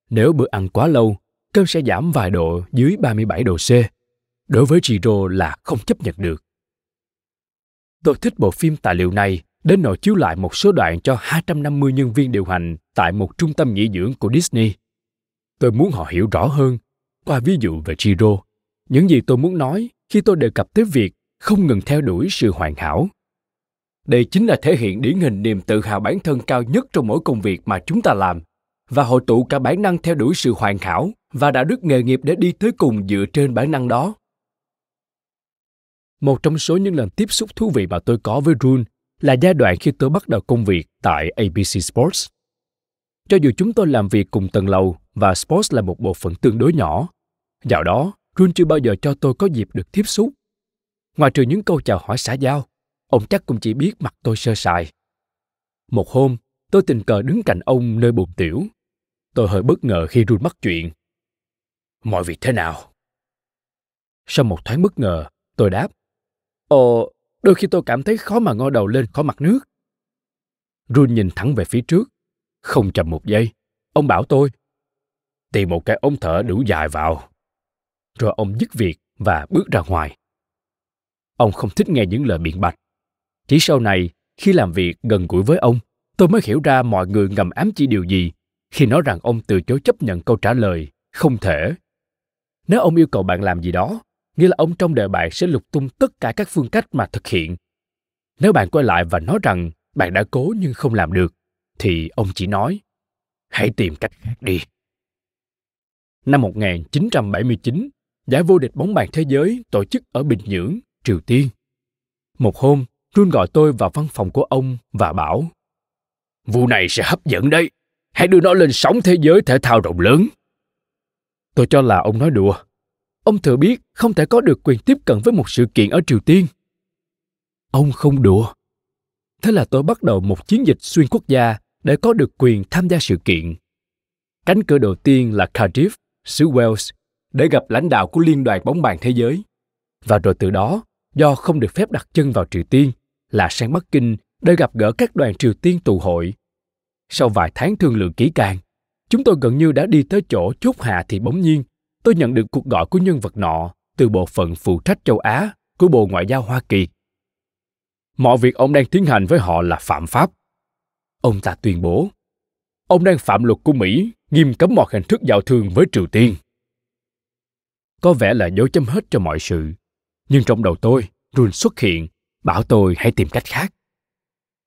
Nếu bữa ăn quá lâu, cơm sẽ giảm vài độ dưới 37 độ C. Đối với Jiro là không chấp nhận được. Tôi thích bộ phim tài liệu này đến nỗi chiếu lại một số đoạn cho 250 nhân viên điều hành tại một trung tâm nghỉ dưỡng của Disney. Tôi muốn họ hiểu rõ hơn qua ví dụ về Giro, những gì tôi muốn nói khi tôi đề cập tới việc không ngừng theo đuổi sự hoàn hảo. Đây chính là thể hiện điển hình niềm tự hào bản thân cao nhất trong mỗi công việc mà chúng ta làm và hội tụ cả bản năng theo đuổi sự hoàn hảo và đạo đức nghề nghiệp để đi tới cùng dựa trên bản năng đó. Một trong số những lần tiếp xúc thú vị mà tôi có với Rune là giai đoạn khi tôi bắt đầu công việc tại ABC Sports. Cho dù chúng tôi làm việc cùng tầng lầu và Sports là một bộ phận tương đối nhỏ, dạo đó Jun chưa bao giờ cho tôi có dịp được tiếp xúc. Ngoài trừ những câu chào hỏi xã giao, ông chắc cũng chỉ biết mặt tôi sơ sài. Một hôm, tôi tình cờ đứng cạnh ông nơi bồn tiểu. Tôi hơi bất ngờ khi Jun bắt chuyện. Mọi việc thế nào? Sau một thoáng bất ngờ, tôi đáp. Ồ, ờ, Đôi khi tôi cảm thấy khó mà ngoi đầu lên khỏi mặt nước. Run nhìn thẳng về phía trước. Không chậm một giây, ông bảo tôi tìm một cái ống thở đủ dài vào. Rồi ông dứt việc và bước ra ngoài. Ông không thích nghe những lời biện bạch. Chỉ sau này, khi làm việc gần gũi với ông, tôi mới hiểu ra mọi người ngầm ám chỉ điều gì khi nói rằng ông từ chối chấp nhận câu trả lời không thể nếu ông yêu cầu bạn làm gì đó nghĩa là ông trong đời bạn sẽ lục tung tất cả các phương cách mà thực hiện. Nếu bạn quay lại và nói rằng bạn đã cố nhưng không làm được, thì ông chỉ nói, hãy tìm cách khác đi. Năm 1979, giải vô địch bóng bàn thế giới tổ chức ở Bình Nhưỡng, Triều Tiên. Một hôm, Jun gọi tôi vào văn phòng của ông và bảo, vụ này sẽ hấp dẫn đấy, hãy đưa nó lên sóng thế giới thể thao rộng lớn. Tôi cho là ông nói đùa, ông thừa biết không thể có được quyền tiếp cận với một sự kiện ở triều tiên ông không đùa thế là tôi bắt đầu một chiến dịch xuyên quốc gia để có được quyền tham gia sự kiện cánh cửa đầu tiên là cardiff xứ wales để gặp lãnh đạo của liên đoàn bóng bàn thế giới và rồi từ đó do không được phép đặt chân vào triều tiên là sang bắc kinh để gặp gỡ các đoàn triều tiên tụ hội sau vài tháng thương lượng kỹ càng chúng tôi gần như đã đi tới chỗ chốt hạ thì bỗng nhiên tôi nhận được cuộc gọi của nhân vật nọ từ bộ phận phụ trách châu Á của Bộ Ngoại giao Hoa Kỳ. Mọi việc ông đang tiến hành với họ là phạm pháp. Ông ta tuyên bố, ông đang phạm luật của Mỹ nghiêm cấm mọi hình thức giao thương với Triều Tiên. Có vẻ là dấu chấm hết cho mọi sự, nhưng trong đầu tôi, Run xuất hiện, bảo tôi hãy tìm cách khác.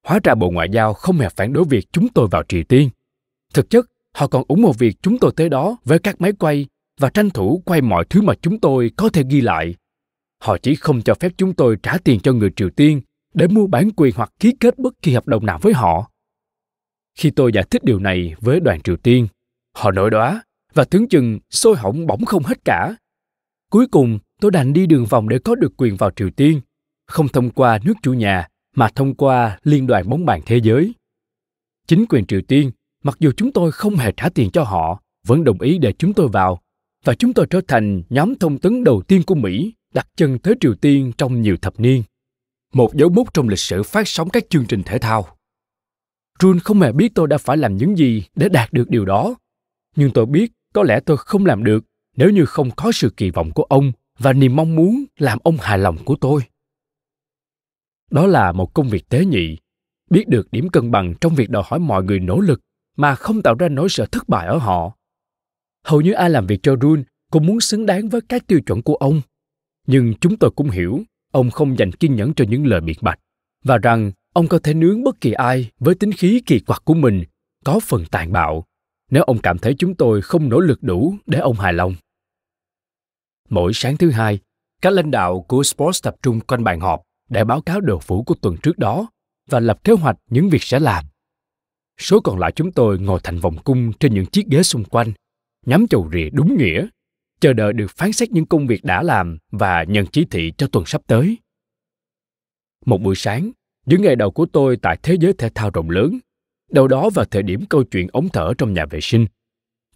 Hóa ra Bộ Ngoại giao không hề phản đối việc chúng tôi vào Triều Tiên. Thực chất, họ còn ủng hộ việc chúng tôi tới đó với các máy quay và tranh thủ quay mọi thứ mà chúng tôi có thể ghi lại. Họ chỉ không cho phép chúng tôi trả tiền cho người Triều Tiên để mua bán quyền hoặc ký kết bất kỳ hợp đồng nào với họ. Khi tôi giải thích điều này với đoàn Triều Tiên, họ nổi đóa và tướng chừng sôi hỏng bỏng không hết cả. Cuối cùng, tôi đành đi đường vòng để có được quyền vào Triều Tiên, không thông qua nước chủ nhà mà thông qua Liên đoàn bóng bàn thế giới. Chính quyền Triều Tiên, mặc dù chúng tôi không hề trả tiền cho họ, vẫn đồng ý để chúng tôi vào và chúng tôi trở thành nhóm thông tấn đầu tiên của Mỹ đặt chân tới Triều Tiên trong nhiều thập niên. Một dấu mốc trong lịch sử phát sóng các chương trình thể thao. Jun không hề biết tôi đã phải làm những gì để đạt được điều đó. Nhưng tôi biết có lẽ tôi không làm được nếu như không có sự kỳ vọng của ông và niềm mong muốn làm ông hài lòng của tôi. Đó là một công việc tế nhị, biết được điểm cân bằng trong việc đòi hỏi mọi người nỗ lực mà không tạo ra nỗi sợ thất bại ở họ hầu như ai làm việc cho Rune cũng muốn xứng đáng với các tiêu chuẩn của ông. Nhưng chúng tôi cũng hiểu ông không dành kiên nhẫn cho những lời biện bạch và rằng ông có thể nướng bất kỳ ai với tính khí kỳ quặc của mình có phần tàn bạo nếu ông cảm thấy chúng tôi không nỗ lực đủ để ông hài lòng. Mỗi sáng thứ hai, các lãnh đạo của Sports tập trung quanh bàn họp để báo cáo đồ phủ của tuần trước đó và lập kế hoạch những việc sẽ làm. Số còn lại chúng tôi ngồi thành vòng cung trên những chiếc ghế xung quanh nhắm chầu rìa đúng nghĩa, chờ đợi được phán xét những công việc đã làm và nhận chỉ thị cho tuần sắp tới. Một buổi sáng, những ngày đầu của tôi tại thế giới thể thao rộng lớn, đầu đó vào thời điểm câu chuyện ống thở trong nhà vệ sinh,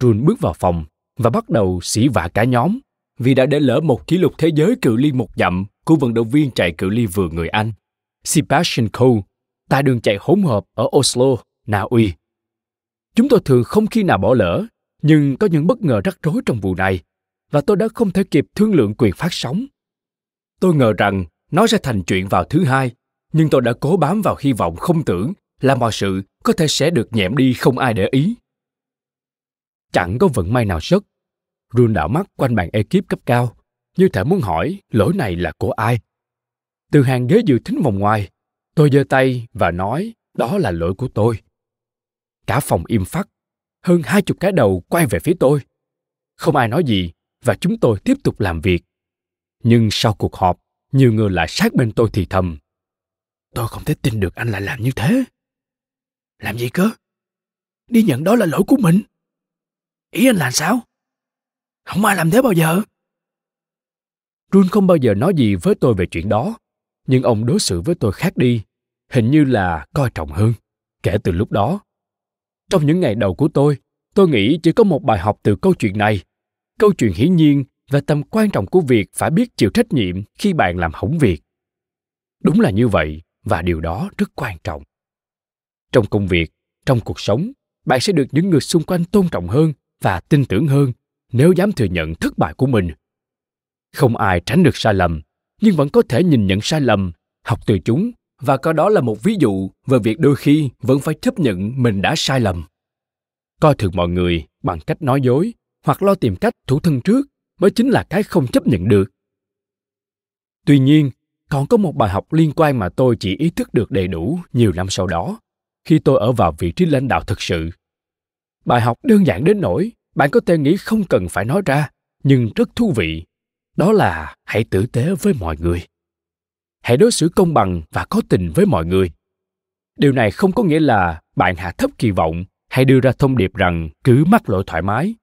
Jun bước vào phòng và bắt đầu xỉ vả cả nhóm vì đã để lỡ một kỷ lục thế giới cự ly một dặm của vận động viên chạy cự ly vừa người Anh, Sebastian Coe, tại đường chạy hỗn hợp ở Oslo, Na Uy. Chúng tôi thường không khi nào bỏ lỡ nhưng có những bất ngờ rắc rối trong vụ này và tôi đã không thể kịp thương lượng quyền phát sóng. Tôi ngờ rằng nó sẽ thành chuyện vào thứ hai, nhưng tôi đã cố bám vào hy vọng không tưởng là mọi sự có thể sẽ được nhẹm đi không ai để ý. Chẳng có vận may nào rớt. Run đảo mắt quanh bàn ekip cấp cao, như thể muốn hỏi lỗi này là của ai. Từ hàng ghế dự thính vòng ngoài, tôi giơ tay và nói đó là lỗi của tôi. Cả phòng im phắt hơn hai chục cái đầu quay về phía tôi. Không ai nói gì và chúng tôi tiếp tục làm việc. Nhưng sau cuộc họp, nhiều người lại sát bên tôi thì thầm. Tôi không thể tin được anh lại làm như thế. Làm gì cơ? Đi nhận đó là lỗi của mình. Ý anh làm sao? Không ai làm thế bao giờ. Run không bao giờ nói gì với tôi về chuyện đó, nhưng ông đối xử với tôi khác đi, hình như là coi trọng hơn. Kể từ lúc đó, trong những ngày đầu của tôi tôi nghĩ chỉ có một bài học từ câu chuyện này câu chuyện hiển nhiên về tầm quan trọng của việc phải biết chịu trách nhiệm khi bạn làm hỏng việc đúng là như vậy và điều đó rất quan trọng trong công việc trong cuộc sống bạn sẽ được những người xung quanh tôn trọng hơn và tin tưởng hơn nếu dám thừa nhận thất bại của mình không ai tránh được sai lầm nhưng vẫn có thể nhìn nhận sai lầm học từ chúng và coi đó là một ví dụ về việc đôi khi vẫn phải chấp nhận mình đã sai lầm coi thường mọi người bằng cách nói dối hoặc lo tìm cách thủ thân trước mới chính là cái không chấp nhận được tuy nhiên còn có một bài học liên quan mà tôi chỉ ý thức được đầy đủ nhiều năm sau đó khi tôi ở vào vị trí lãnh đạo thực sự bài học đơn giản đến nỗi bạn có thể nghĩ không cần phải nói ra nhưng rất thú vị đó là hãy tử tế với mọi người hãy đối xử công bằng và có tình với mọi người điều này không có nghĩa là bạn hạ thấp kỳ vọng hay đưa ra thông điệp rằng cứ mắc lỗi thoải mái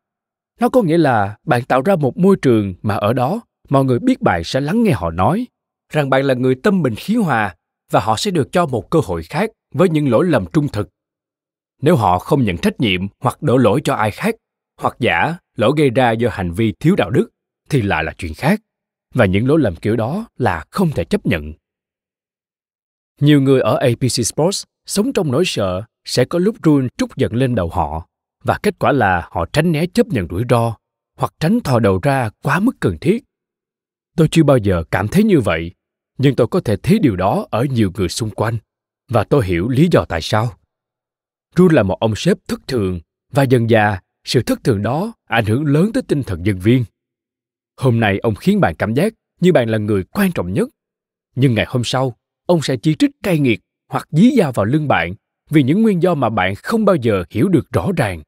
nó có nghĩa là bạn tạo ra một môi trường mà ở đó mọi người biết bạn sẽ lắng nghe họ nói rằng bạn là người tâm bình khí hòa và họ sẽ được cho một cơ hội khác với những lỗi lầm trung thực nếu họ không nhận trách nhiệm hoặc đổ lỗi cho ai khác hoặc giả lỗi gây ra do hành vi thiếu đạo đức thì lại là chuyện khác và những lỗi lầm kiểu đó là không thể chấp nhận nhiều người ở apc sports sống trong nỗi sợ sẽ có lúc run trút giận lên đầu họ và kết quả là họ tránh né chấp nhận rủi ro hoặc tránh thò đầu ra quá mức cần thiết tôi chưa bao giờ cảm thấy như vậy nhưng tôi có thể thấy điều đó ở nhiều người xung quanh và tôi hiểu lý do tại sao run là một ông sếp thất thường và dần dà sự thất thường đó ảnh hưởng lớn tới tinh thần nhân viên Hôm nay ông khiến bạn cảm giác như bạn là người quan trọng nhất. Nhưng ngày hôm sau, ông sẽ chỉ trích cay nghiệt hoặc dí dao vào lưng bạn vì những nguyên do mà bạn không bao giờ hiểu được rõ ràng.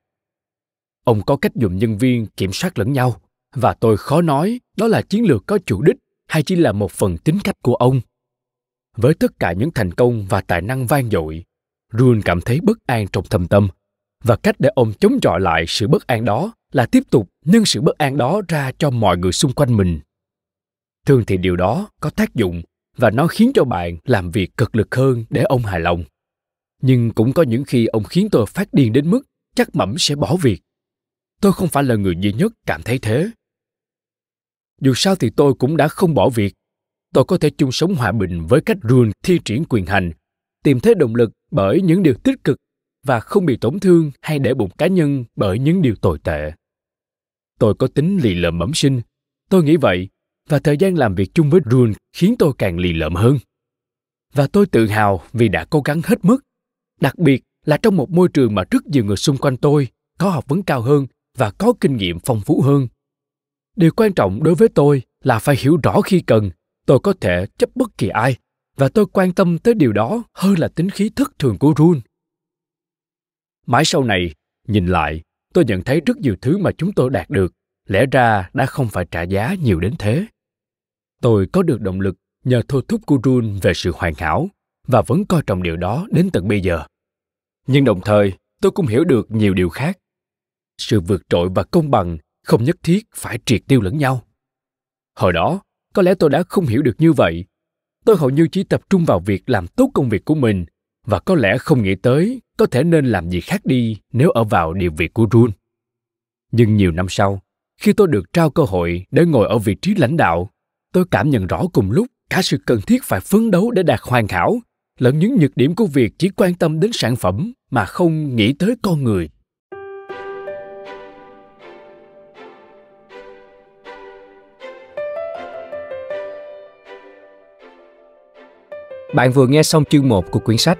Ông có cách dùng nhân viên kiểm soát lẫn nhau và tôi khó nói đó là chiến lược có chủ đích hay chỉ là một phần tính cách của ông. Với tất cả những thành công và tài năng vang dội, Rune cảm thấy bất an trong thầm tâm và cách để ông chống chọi lại sự bất an đó là tiếp tục nâng sự bất an đó ra cho mọi người xung quanh mình thường thì điều đó có tác dụng và nó khiến cho bạn làm việc cực lực hơn để ông hài lòng nhưng cũng có những khi ông khiến tôi phát điên đến mức chắc mẩm sẽ bỏ việc tôi không phải là người duy nhất cảm thấy thế dù sao thì tôi cũng đã không bỏ việc tôi có thể chung sống hòa bình với cách rule thi triển quyền hành tìm thấy động lực bởi những điều tích cực và không bị tổn thương hay để bụng cá nhân bởi những điều tồi tệ Tôi có tính lì lợm bẩm sinh. Tôi nghĩ vậy, và thời gian làm việc chung với Rune khiến tôi càng lì lợm hơn. Và tôi tự hào vì đã cố gắng hết mức. Đặc biệt là trong một môi trường mà rất nhiều người xung quanh tôi có học vấn cao hơn và có kinh nghiệm phong phú hơn. Điều quan trọng đối với tôi là phải hiểu rõ khi cần tôi có thể chấp bất kỳ ai và tôi quan tâm tới điều đó hơn là tính khí thất thường của Rune. Mãi sau này, nhìn lại, tôi nhận thấy rất nhiều thứ mà chúng tôi đạt được lẽ ra đã không phải trả giá nhiều đến thế tôi có được động lực nhờ thôi thúc của Jun về sự hoàn hảo và vẫn coi trọng điều đó đến tận bây giờ. Nhưng đồng thời, tôi cũng hiểu được nhiều điều khác. Sự vượt trội và công bằng không nhất thiết phải triệt tiêu lẫn nhau. Hồi đó, có lẽ tôi đã không hiểu được như vậy. Tôi hầu như chỉ tập trung vào việc làm tốt công việc của mình và có lẽ không nghĩ tới có thể nên làm gì khác đi nếu ở vào địa vị của Jun. Nhưng nhiều năm sau, khi tôi được trao cơ hội để ngồi ở vị trí lãnh đạo, tôi cảm nhận rõ cùng lúc cả sự cần thiết phải phấn đấu để đạt hoàn hảo, lẫn những nhược điểm của việc chỉ quan tâm đến sản phẩm mà không nghĩ tới con người. Bạn vừa nghe xong chương 1 của quyển sách